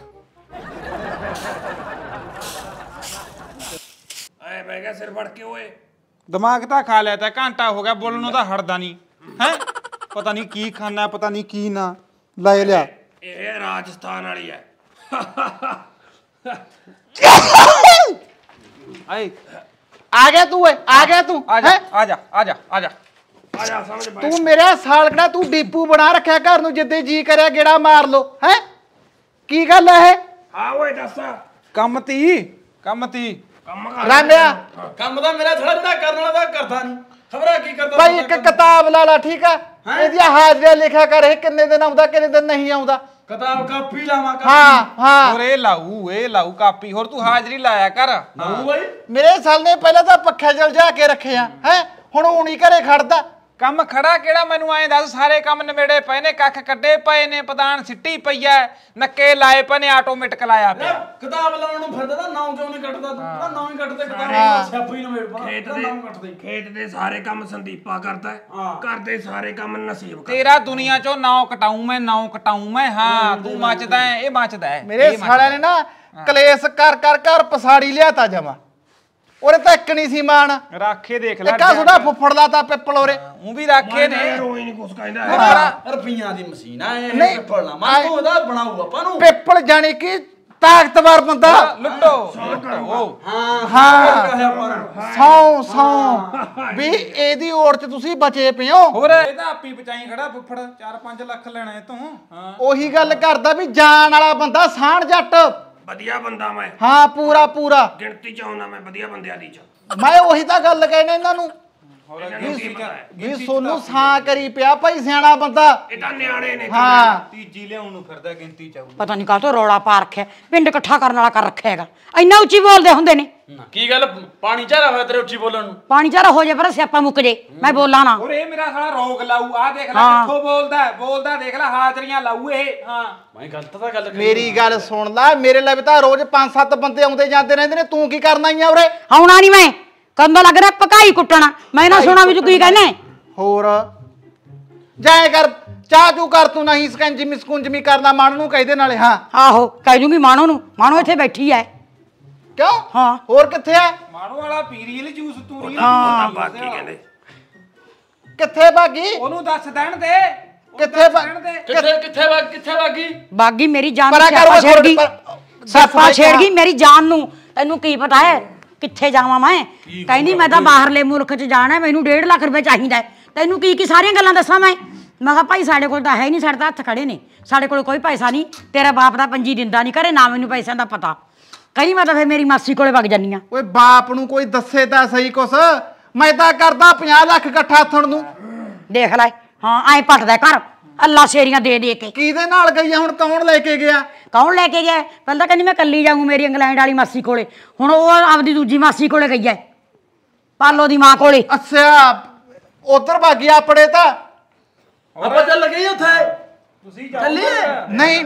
ਆਏ ਮੈਂ ਕਿਹਾ ਸਿਰ ਫੜ ਕੇ ਓਏ ਦਿਮਾਗ ਤਾਂ ਖਾ ਲਿਆ ਤਾਂ ਘੰਟਾ ਹੋ ਗਿਆ ਬੋਲਣ ਨੂੰ ਤਾਂ ਹਟਦਾ ਨਹੀਂ ਹੈ ਪਤਾ ਨਹੀਂ ਕੀ ਖਾਣਾ ਪਤਾ ਨਹੀਂ ਕੀ ਨਾ ਲੈ ਲਿਆ ਇਹ ਰਾਜਸਥਾਨ ਵਾਲੀ ਹੈ ਆਏ ਆ ਗਿਆ ਤੂੰ ਓਏ ਆ ਗਿਆ ਤੂੰ ਆ ਜਾ ਆ ਜਾ ਆ ਜਾ ਆ ਜਾ ਤੂੰ ਮੇਰਾ ਸਾਲਕੜਾ ਤੂੰ ਡੀਪੂ ਬਣਾ ਰੱਖਿਆ ਘਰ ਨੂੰ ਜਿੱਦੇ ਜੀ ਕਰਿਆ ਗੇੜਾ ਮਾਰ ਲੋ ਹੈ ਕੀ ਗੱਲ ਹੈ ਹਾਂ ਓਏ ਦੱਸ ਕੰਮ ਤੀ ਕੰਮ ਤੀ ਕੰਮ ਕਰ ਰਾਨਿਆ ਕੰਮ ਦਾ ਮੇਰਾ ਥੋੜਾ ਜਿਹਾ ਕਰਨ ਵਾਲਾ ਦਾ ਕਰਦਾ ਨਹੀਂ ਖਬਰਾ ਕੀ ਕਰਦਾ ਭਾਈ ਇੱਕ ਕਿਤਾਬ ਲਾ ਲਾ ਠੀਕ ਆ ਇਹਦੀਆਂ ਹਾਜ਼ਰੀਆਂ ਲਿਖਿਆ ਕਰ ਇਹ ਕਿੰਨੇ ਦਿਨ ਆਉਂਦਾ ਕਿੰਨੇ ਦਿਨ ਨਹੀਂ ਆਉਂਦਾ ਕਿਤਾਬ ਕਾਪੀ ਲਾਵਾਂ ਕਾਪੀ ਹਾਂ ਹਾਂ ਹੋਰ ਇਹ ਲਾਉ ਇਹ ਲਾਉ ਕਾਪੀ ਹੋਰ ਤੂੰ ਹਾਜ਼ਰੀ ਲਾਇਆ ਕਰ ਲਾਊ ਬਾਈ ਮੇਰੇ ਸਾਲ ਨੇ ਪਹਿਲਾਂ ਤਾਂ ਪੱਖੇ ਜਲ ਜਾ ਕੇ ਰੱਖਿਆ ਹੈ ਹੁਣ ਉਣੀ ਘਰੇ ਖੜਦਾ ਕੰਮ ਖੜਾ ਕਿਹੜਾ ਮੈਨੂੰ ਐਂ ਦੱਸ ਸਾਰੇ ਕੰਮ ਨਵੇੜੇ ਪਏ ਨੇ ਕੱਖ ਕੱਢੇ ਪਏ ਨੇ ਪਦਾਨ ਸਿੱਟੀ ਪਈ ਐ ਨੱਕੇ ਲਾਏ ਪਏ ਨੇ ਆਟੋਮੈਟਿਕ ਲਾਇਆ ਪਿਆ ਕਿਤਾਬ ਲਾਉਣ ਨੂੰ ਫਿਰਦਾ ਤਾਂ ਨਾਮ ਕਿਉਂ ਨਹੀਂ ਕੱਟਦਾ ਤੂੰ ਤਾਂ ਨਾਮ ਹੀ ਕੱਟਦੇ ਕਿਤਾਬ ਛਾਪੂ ਹੀ ਨਵੇੜ ਪਾ ਖੇਤ ਨਾਮ ਕੱਟਦੇ ਖੇਤ ਦੇ ਸਾਰੇ ਕੰਮ ਸੰਦੀਪਾ ਕਰਦਾ ਕਰਦੇ ਸਾਰੇ ਕੰਮ ਨਸੀਬ ਕਰਦਾ ਤੇਰਾ ਦੁਨੀਆ ਚੋਂ ਨਾਮ ਕਟਾਉਂ ਮੈਂ ਨਾਮ ਕਟਾਉਂ ਮੈਂ ਹਾਂ ਤੂੰ ਮੱਚਦਾ ਐ ਇਹ ਮੱਚਦਾ ਐ ਮੇਰੇ ਸਾਲਿਆਂ ਨੇ ਨਾ ਕਲੇਸ਼ ਕਰ ਕਰ ਕਰ ਪਸਾੜੀ ਲਿਆਤਾ ਜਮਾ ਉਰੇ ਤਾਂ ਇੱਕ ਨਹੀਂ ਸੀ ਮਾਨ ਰਾਖੇ ਦੇਖ ਲੈ ਇੱਕਾ ਸੁਣਾ ਫੁੱਫੜ ਦਾ ਤਾਂ ਪਿੱਪਲ ਉਰੇ ਉਹ ਵੀ ਰਾਖੇ ਨੇ ਰੋਈ ਨਹੀਂ ਕੁਛ ਕਹਿੰਦਾ ਯਾਰ ਰੁਪਈਆਂ ਦੀ ਮਸ਼ੀਨ ਆ ਇਹ ਪਿੱਪਲ ਨਾ ਮਨ ਤੋਂ ਉਹਦਾ ਬਣਾਉ ਆਪਾਂ ਨੂੰ ਪਿੱਪਲ ਜਾਣੀ ਕਿ ਤਾਕਤਵਰ ਬੰਦਾ ਲੁੱਟੋ ਹਾਂ ਹਾਂ ਸੌ ਸੌ ਵੀ ਇਹਦੀ ਔਰ ਚ ਤੁਸੀਂ ਬਚੇ ਪਿਓ ਹੋਰ ਇਹ ਤਾਂ ਆਪੀ ਬਚਾਈ ਖੜਾ ਫੁੱਫੜ 4-5 ਲੱਖ ਲੈਣਾ ਇਹ ਤੋਂ ਹਾਂ ਉਹੀ ਗੱਲ ਕਰਦਾ ਵੀ ਜਾਣ ਵਾਲਾ ਬੰਦਾ ਸਾਣ ਜੱਟ ਵਧੀਆ ਬੰਦਾ ਮੈਂ ਹਾਂ ਪੂਰਾ ਪੂਰਾ ਗਿਣਤੀ ਚ ਆਉਣਾ ਮੈਂ ਵਧੀਆ ਬੰਦਿਆਂ ਦੀ ਚ ਮੈਂ ਉਹੀ ਤਾਂ ਗੱਲ ਕਹਿਣਾ ਇਹਨਾਂ ਨੂੰ ਵੀ ਸੋਨੂੰ ਸਾਂ ਕਰੀ ਪਿਆ ਭਾਈ ਸਿਆਣਾ ਬੰਦਾ ਇਹ ਨਿਆਣੇ ਨੇ ਹਾਂ ਤੀਜੀ ਲਿਆਉਣ ਨੂੰ ਫਿਰਦਾ ਗਿਣਤੀ ਚ ਪਤਾ ਨਹੀਂ ਕਾਹ ਤੋਂ ਰੋਲਾ ਪਾ ਰੱਖਿਆ ਪਿੰਡ ਇਕੱਠਾ ਕਰਨ ਵਾਲਾ ਕਰ ਰੱਖਿਆ ਹੈਗਾ ਇੰਨਾ ਉੱਚੀ ਬੋਲਦੇ ਹੁੰਦੇ ਨੇ ਕੀ ਗੱਲ ਪਾਣੀ ਚਾਰਾ ਹੋਇਆ ਤੇਰੇ ਉੱਚੀ ਬੋਲਣ ਨੂੰ ਪਾਣੀ ਚਾਰਾ ਹੋ ਜਾ ਪਰ ਸਿਆਪਾ ਮੁੱਕ ਜੇ ਮੈਂ ਬੋਲਾਂ ਨਾ ਔਰ ਇਹ ਮੇਰਾ ਸਾਲਾ ਰੋਗ ਲਾਊ ਆ ਦੇਖ ਲੈ ਕਿੱਥੋਂ ਬੋਲਦਾ ਬੋਲਦਾ ਦੇਖ ਲੈ ਹਾਜ਼ਰੀਆਂ ਲਾਊ ਇਹ ਹਾਂ ਮੈਂ ਗਲਤ ਤਾਂ ਗੱਲ ਮੇਰੀ ਗੱਲ ਸੁਣ ਲੈ ਮੇਰੇ ਲਈ ਤਾਂ ਰੋਜ਼ 5-7 ਬੰਦੇ ਆਉਂਦੇ ਜਾਂਦੇ ਰਹਿੰਦੇ ਨੇ ਤੂੰ ਕੀ ਕਰਨਾ ਹੀ ਆ ਉਰੇ ਆਉਣਾ ਨਹੀਂ ਮੈਂ ਕੰਦਾ ਲੱਗ ਰਿਹਾ ਪਕਾਈ ਕੁੱਟਣਾ ਮੈਂ ਨਾ ਸੁਣਾ ਵੀ ਤੂੰ ਕੀ ਕਹਿੰਦਾ ਹੋਰ ਜਾਇ ਕਰ ਚਾਹ ਤੂੰ ਕਰ ਤੂੰ ਨਹੀਂ ਸਕੰਜੀ ਮਿਸਕੁੰਜਮੀ ਕਰਦਾ ਮਾਣ ਨੂੰ ਕਹਿੰਦੇ ਨਾਲੇ ਹਾਂ ਆਹੋ ਕਹਿ ਜੂਗੀ ਮਾਣੋ ਨੂੰ ਮਾਣੋ ਇੱਥੇ ਬੈਠੀ ਐ ਕਿਉਂ ਹਾਂ। ਹੋਰ ਕਿੱਥੇ ਐ ਮਾਣੋ ਵਾਲਾ ਪੀ ਰੀਲ ਜੂਸ ਤੂੰ ਰੀਲ ਹਾਂ ਬਾਕੀ ਕਹਿੰਦੇ ਕਿੱਥੇ ਭਾਗੀ ਉਹਨੂੰ ਦੱਸ ਦੇਣ ਦੇ ਕਿੱਥੇ ਦੇ ਕਿੱਥੇ ਕਿੱਥੇ ਵਾ ਕਿੱਥੇ ਬਾਗੀ ਬਾਗੀ ਮੇਰੀ ਜਾਨ ਨੂੰ ਪਰਾਂ ਛੇੜ ਗਈ ਛੇੜ ਗਈ ਮੇਰੀ ਜਾਨ ਨੂੰ ਤੈਨੂੰ ਕੀ ਪਤਾ ਐ ਕਿੱਥੇ ਜਾਵਾਂ ਮੈਂ ਕਹਿੰਦੀ ਮੈਂ ਤਾਂ ਬਾਹਰਲੇ ਮੁਲਕ 'ਚ ਜਾਣਾ ਮੈਨੂੰ 1.5 ਲੱਖ ਰੁਪਏ ਚਾਹੀਦਾ ਤੈਨੂੰ ਕੀ ਕੀ ਸਾਰੀਆਂ ਗੱਲਾਂ ਦੱਸਾਂ ਮੈਂ ਮੈਂ ਕਿਹਾ ਭਾਈ ਸਾਡੇ ਕੋਲ ਤਾਂ ਹੈ ਨਹੀਂ ਸਾਡੇ ਤਾਂ ਹੱਥ ਖੜੇ ਨੇ ਸਾਡੇ ਕੋਲ ਕੋਈ ਪੈਸਾ ਨਹੀਂ ਤੇਰਾ ਬਾਪ ਦਾ ਪੰਜੀ ਦਿੰਦਾ ਨਹੀਂ ਕਰੇ ਨਾ ਮੈਨੂੰ ਪੈਸਿਆਂ ਦਾ ਪਤਾ ਕਹਿੰਦੀ ਮੈਂ ਤਾਂ ਫੇਰ ਮੇਰੀ ਮਾਸੀ ਕੋਲੇ ਵਗ ਜਾਨੀ ਆ ਓਏ ਬਾਪ ਨੂੰ ਕੋਈ ਦੱਸੇ ਤਾਂ ਸਹੀ ਕੁਛ ਮੈਂ ਤਾਂ ਕਰਦਾ 50 ਲੱਖ ਇਕੱਠਾ ਥਣ ਨੂੰ ਦੇਖ ਲੈ ਹਾਂ ਐ ਪੱਟਦਾ ਕਰ ਅੱਲਾ ਸ਼ੇਰੀਆਂ ਦੇ ਦੇ ਕੇ ਕਿਹਦੇ ਨਾਲ ਗਈ ਹੁਣ ਕੌਣ ਲੈ ਕੇ ਗਿਆ ਕੌਣ ਲੈ ਕੇ ਗਿਆ ਪਹਿਲਾਂ ਕਹਿੰਦੀ ਮੈਂ ਕੱਲੀ ਜਾਊਂ ਮੇਰੀ ਇੰਗਲੈਂਡ ਵਾਲੀ ਮਾਸੀ ਕੋਲੇ ਹੁਣ ਉਹ ਆਪਦੀ ਦੂਜੀ ਮਾਸੀ ਕੋਲੇ ਗਈ ਐ ਪਾਲੋ ਦੀ ਮਾਂ ਕੋਲੇ ਅੱਛਾ ਉਧਰ ਭਾਗੀ ਆਪਣੇ ਤਾਂ ਆਪਾਂ ਚੱਲ ਗਏ ਉੱਥੇ ਤੁਸੀਂ ਚੱਲੇ ਨਹੀਂ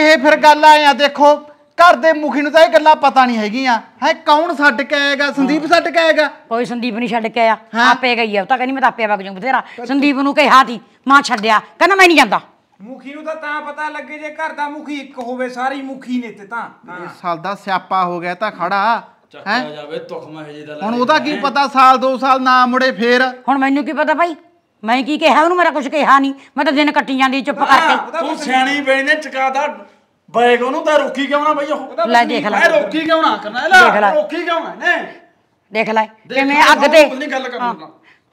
ਇਹ ਫਿਰ ਗੱਲ ਆਇਆ ਦੇਖੋ ਘਰ ਦੇ ਮੁਖੀ ਨੂੰ ਤਾਂ ਇਹ ਗੱਲਾਂ ਪਤਾ ਨਹੀਂ ਹੈਗੀਆਂ ਹੈ ਕੌਣ ਛੱਡ ਕੇ ਆਏਗਾ ਸੰਦੀਪ ਛੱਡ ਕੇ ਆਏਗਾ ਕੋਈ ਸੰਦੀਪ ਨਹੀਂ ਛੱਡ ਕੇ ਆਇਆ ਆਪੇ ਗਈ ਆ ਉਹ ਤਾਂ ਕਹਿੰਦੀ ਮੈਂ ਤਾਂ ਆਪੇ ਵਗ ਜੂੰ ਬਥੇਰਾ ਸੰਦੀਪ ਨੂੰ ਕਿਹਾ ਦੀ ਮਾਂ ਛੱਡਿਆ ਕਹਿੰਦਾ ਮੈਂ ਨਹੀਂ ਜਾਂਦਾ ਮੁਖੀ ਨੂੰ ਤਾਂ ਤਾਂ ਪਤਾ ਲੱਗੇ ਜੇ ਘਰ ਦਾ ਮੁਖੀ ਇੱਕ ਹੋਵੇ ਸਾਰੀ ਮੁਖੀ ਨੇ ਤੇ ਤਾਂ ਇਹ ਸਾਲ ਦਾ ਸਿਆਪਾ ਹੋ ਗਿਆ ਤਾਂ ਖੜਾ ਹੈ ਜਾਵੇ ਤੁਖਮਾ ਹਜੇ ਦਾ ਹੁਣ ਉਹਦਾ ਕੀ ਪਤਾ ਸਾਲ 2 ਸਾਲ ਨਾ ਮੁੜੇ ਫੇਰ ਹੁਣ ਮੈਨੂੰ ਕੀ ਪਤਾ ਭਾਈ ਮੈਂ ਕੀ ਕਿਹਾ ਉਹਨੂੰ ਮੇਰਾ ਕੁਝ ਕਿਹਾ ਨਹੀਂ ਮੈਂ ਤਾਂ ਦਿਨ ਕੱਟੀ ਜਾਂਦੀ ਚੁੱਪ ਕਰਕੇ ਤੂੰ ਸਿਆਣੀ ਬੈਣੇ ਚਕਾਦਾ ਬੈਗ ਉਹਨੂੰ ਤਾਂ ਰੋਕੀ ਕਿਉਂ ਨਾ ਬਈ ਉਹ ਲੈ ਦੇਖ ਲੈ ਰੋਕੀ ਕਿਉਂ ਨਾ ਕਰਨਾ ਲੈ ਰੋਕੀ ਕਿਉਂ ਨਾ ਨੇ ਦੇਖ ਲੈ ਕਿਵੇਂ ਅੱਗ ਤੇ ਨਹੀਂ ਗੱਲ ਕਰਨਾ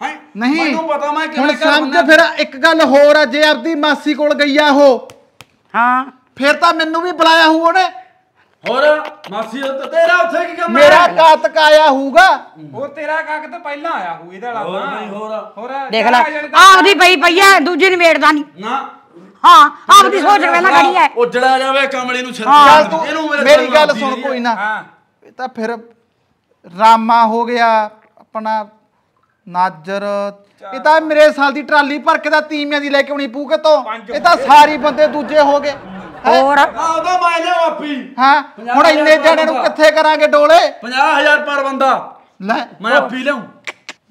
ਹਾਂ ਨਹੀਂ ਮੈਨੂੰ ਪਤਾ ਮੈਂ ਕਿਵੇਂ ਕਰਨਾ ਹੁਣ ਸਮਝ ਫਿਰ ਇੱਕ ਗੱਲ ਹੋਰ ਆ ਜੇ ਆਪਦੀ ਮਾਸੀ ਕੋਲ ਗਈ ਆ ਉਹ ਹਾਂ ਫਿਰ ਤਾਂ ਮੈਨੂੰ ਵੀ ਬੁਲਾਇਆ ਹੂ ਉਹਨੇ ਹੋਰ ਮਾਸੀ ਉਹ ਤੇਰਾ ਉੱਥੇ ਕੀ ਕੰਮ ਮੇਰਾ ਕਾਤਕ ਆਇਆ ਹੋਊਗਾ ਉਹ ਤੇਰਾ ਤਾਂ ਪਹਿਲਾਂ ਆਇਆ ਹੋਊ ਇਹਦਾ ਲਾਵਾ ਹੋਰ ਨਹੀਂ ਹੋਰ ਹੋਰ ਦੇਖ ਲੈ ਆਖਦੀ ਪਈ ਪਈਆ ਦੂਜੀ ਨਿਬੇੜਦਾ ਨਹੀਂ ਨਾ ਹਾਂ ਆਪਦੀ ਸੋਚ ਰਵੇ ਨਾ ਖੜੀ ਹੈ ਉੱਜੜਾ ਜਾਵੇ ਕਮਲੇ ਨੂੰ ਛੱਡ ਤੂੰ ਮੇਰੀ ਗੱਲ ਸੁਣ ਕੋਈ ਨਾ ਇਹ ਤਾਂ ਫਿਰ ਰਾਮਾ ਹੋ ਗਿਆ ਆਪਣਾ ਨਾਜਰ ਇਹ ਤਾਂ ਮੇਰੇ ਸਾਲ ਦੀ ਟਰਾਲੀ ਭਰ ਕੇ ਦਾ ਤੀਮਿਆਂ ਦੀ ਲੈ ਕੇ ਆਉਣੀ ਪੂਕੇ ਤੋਂ ਇਹ ਤਾਂ ਸਾਰੀ ਬੰਦੇ ਦੂਜੇ ਹੋ ਗਏ ਹੋਰ ਆਉਂਦਾ ਮੈਂ ਲੈ ਆਪੀ ਹਾਂ ਹੁਣ ਇੰਨੇ ਜਣੇ ਨੂੰ ਕਿੱਥੇ ਕਰਾਂਗੇ ਡੋਲੇ 50000 ਪਰ ਬੰਦਾ ਲੈ ਮੈਂ ਆਪੀ ਲਿਆਉਂ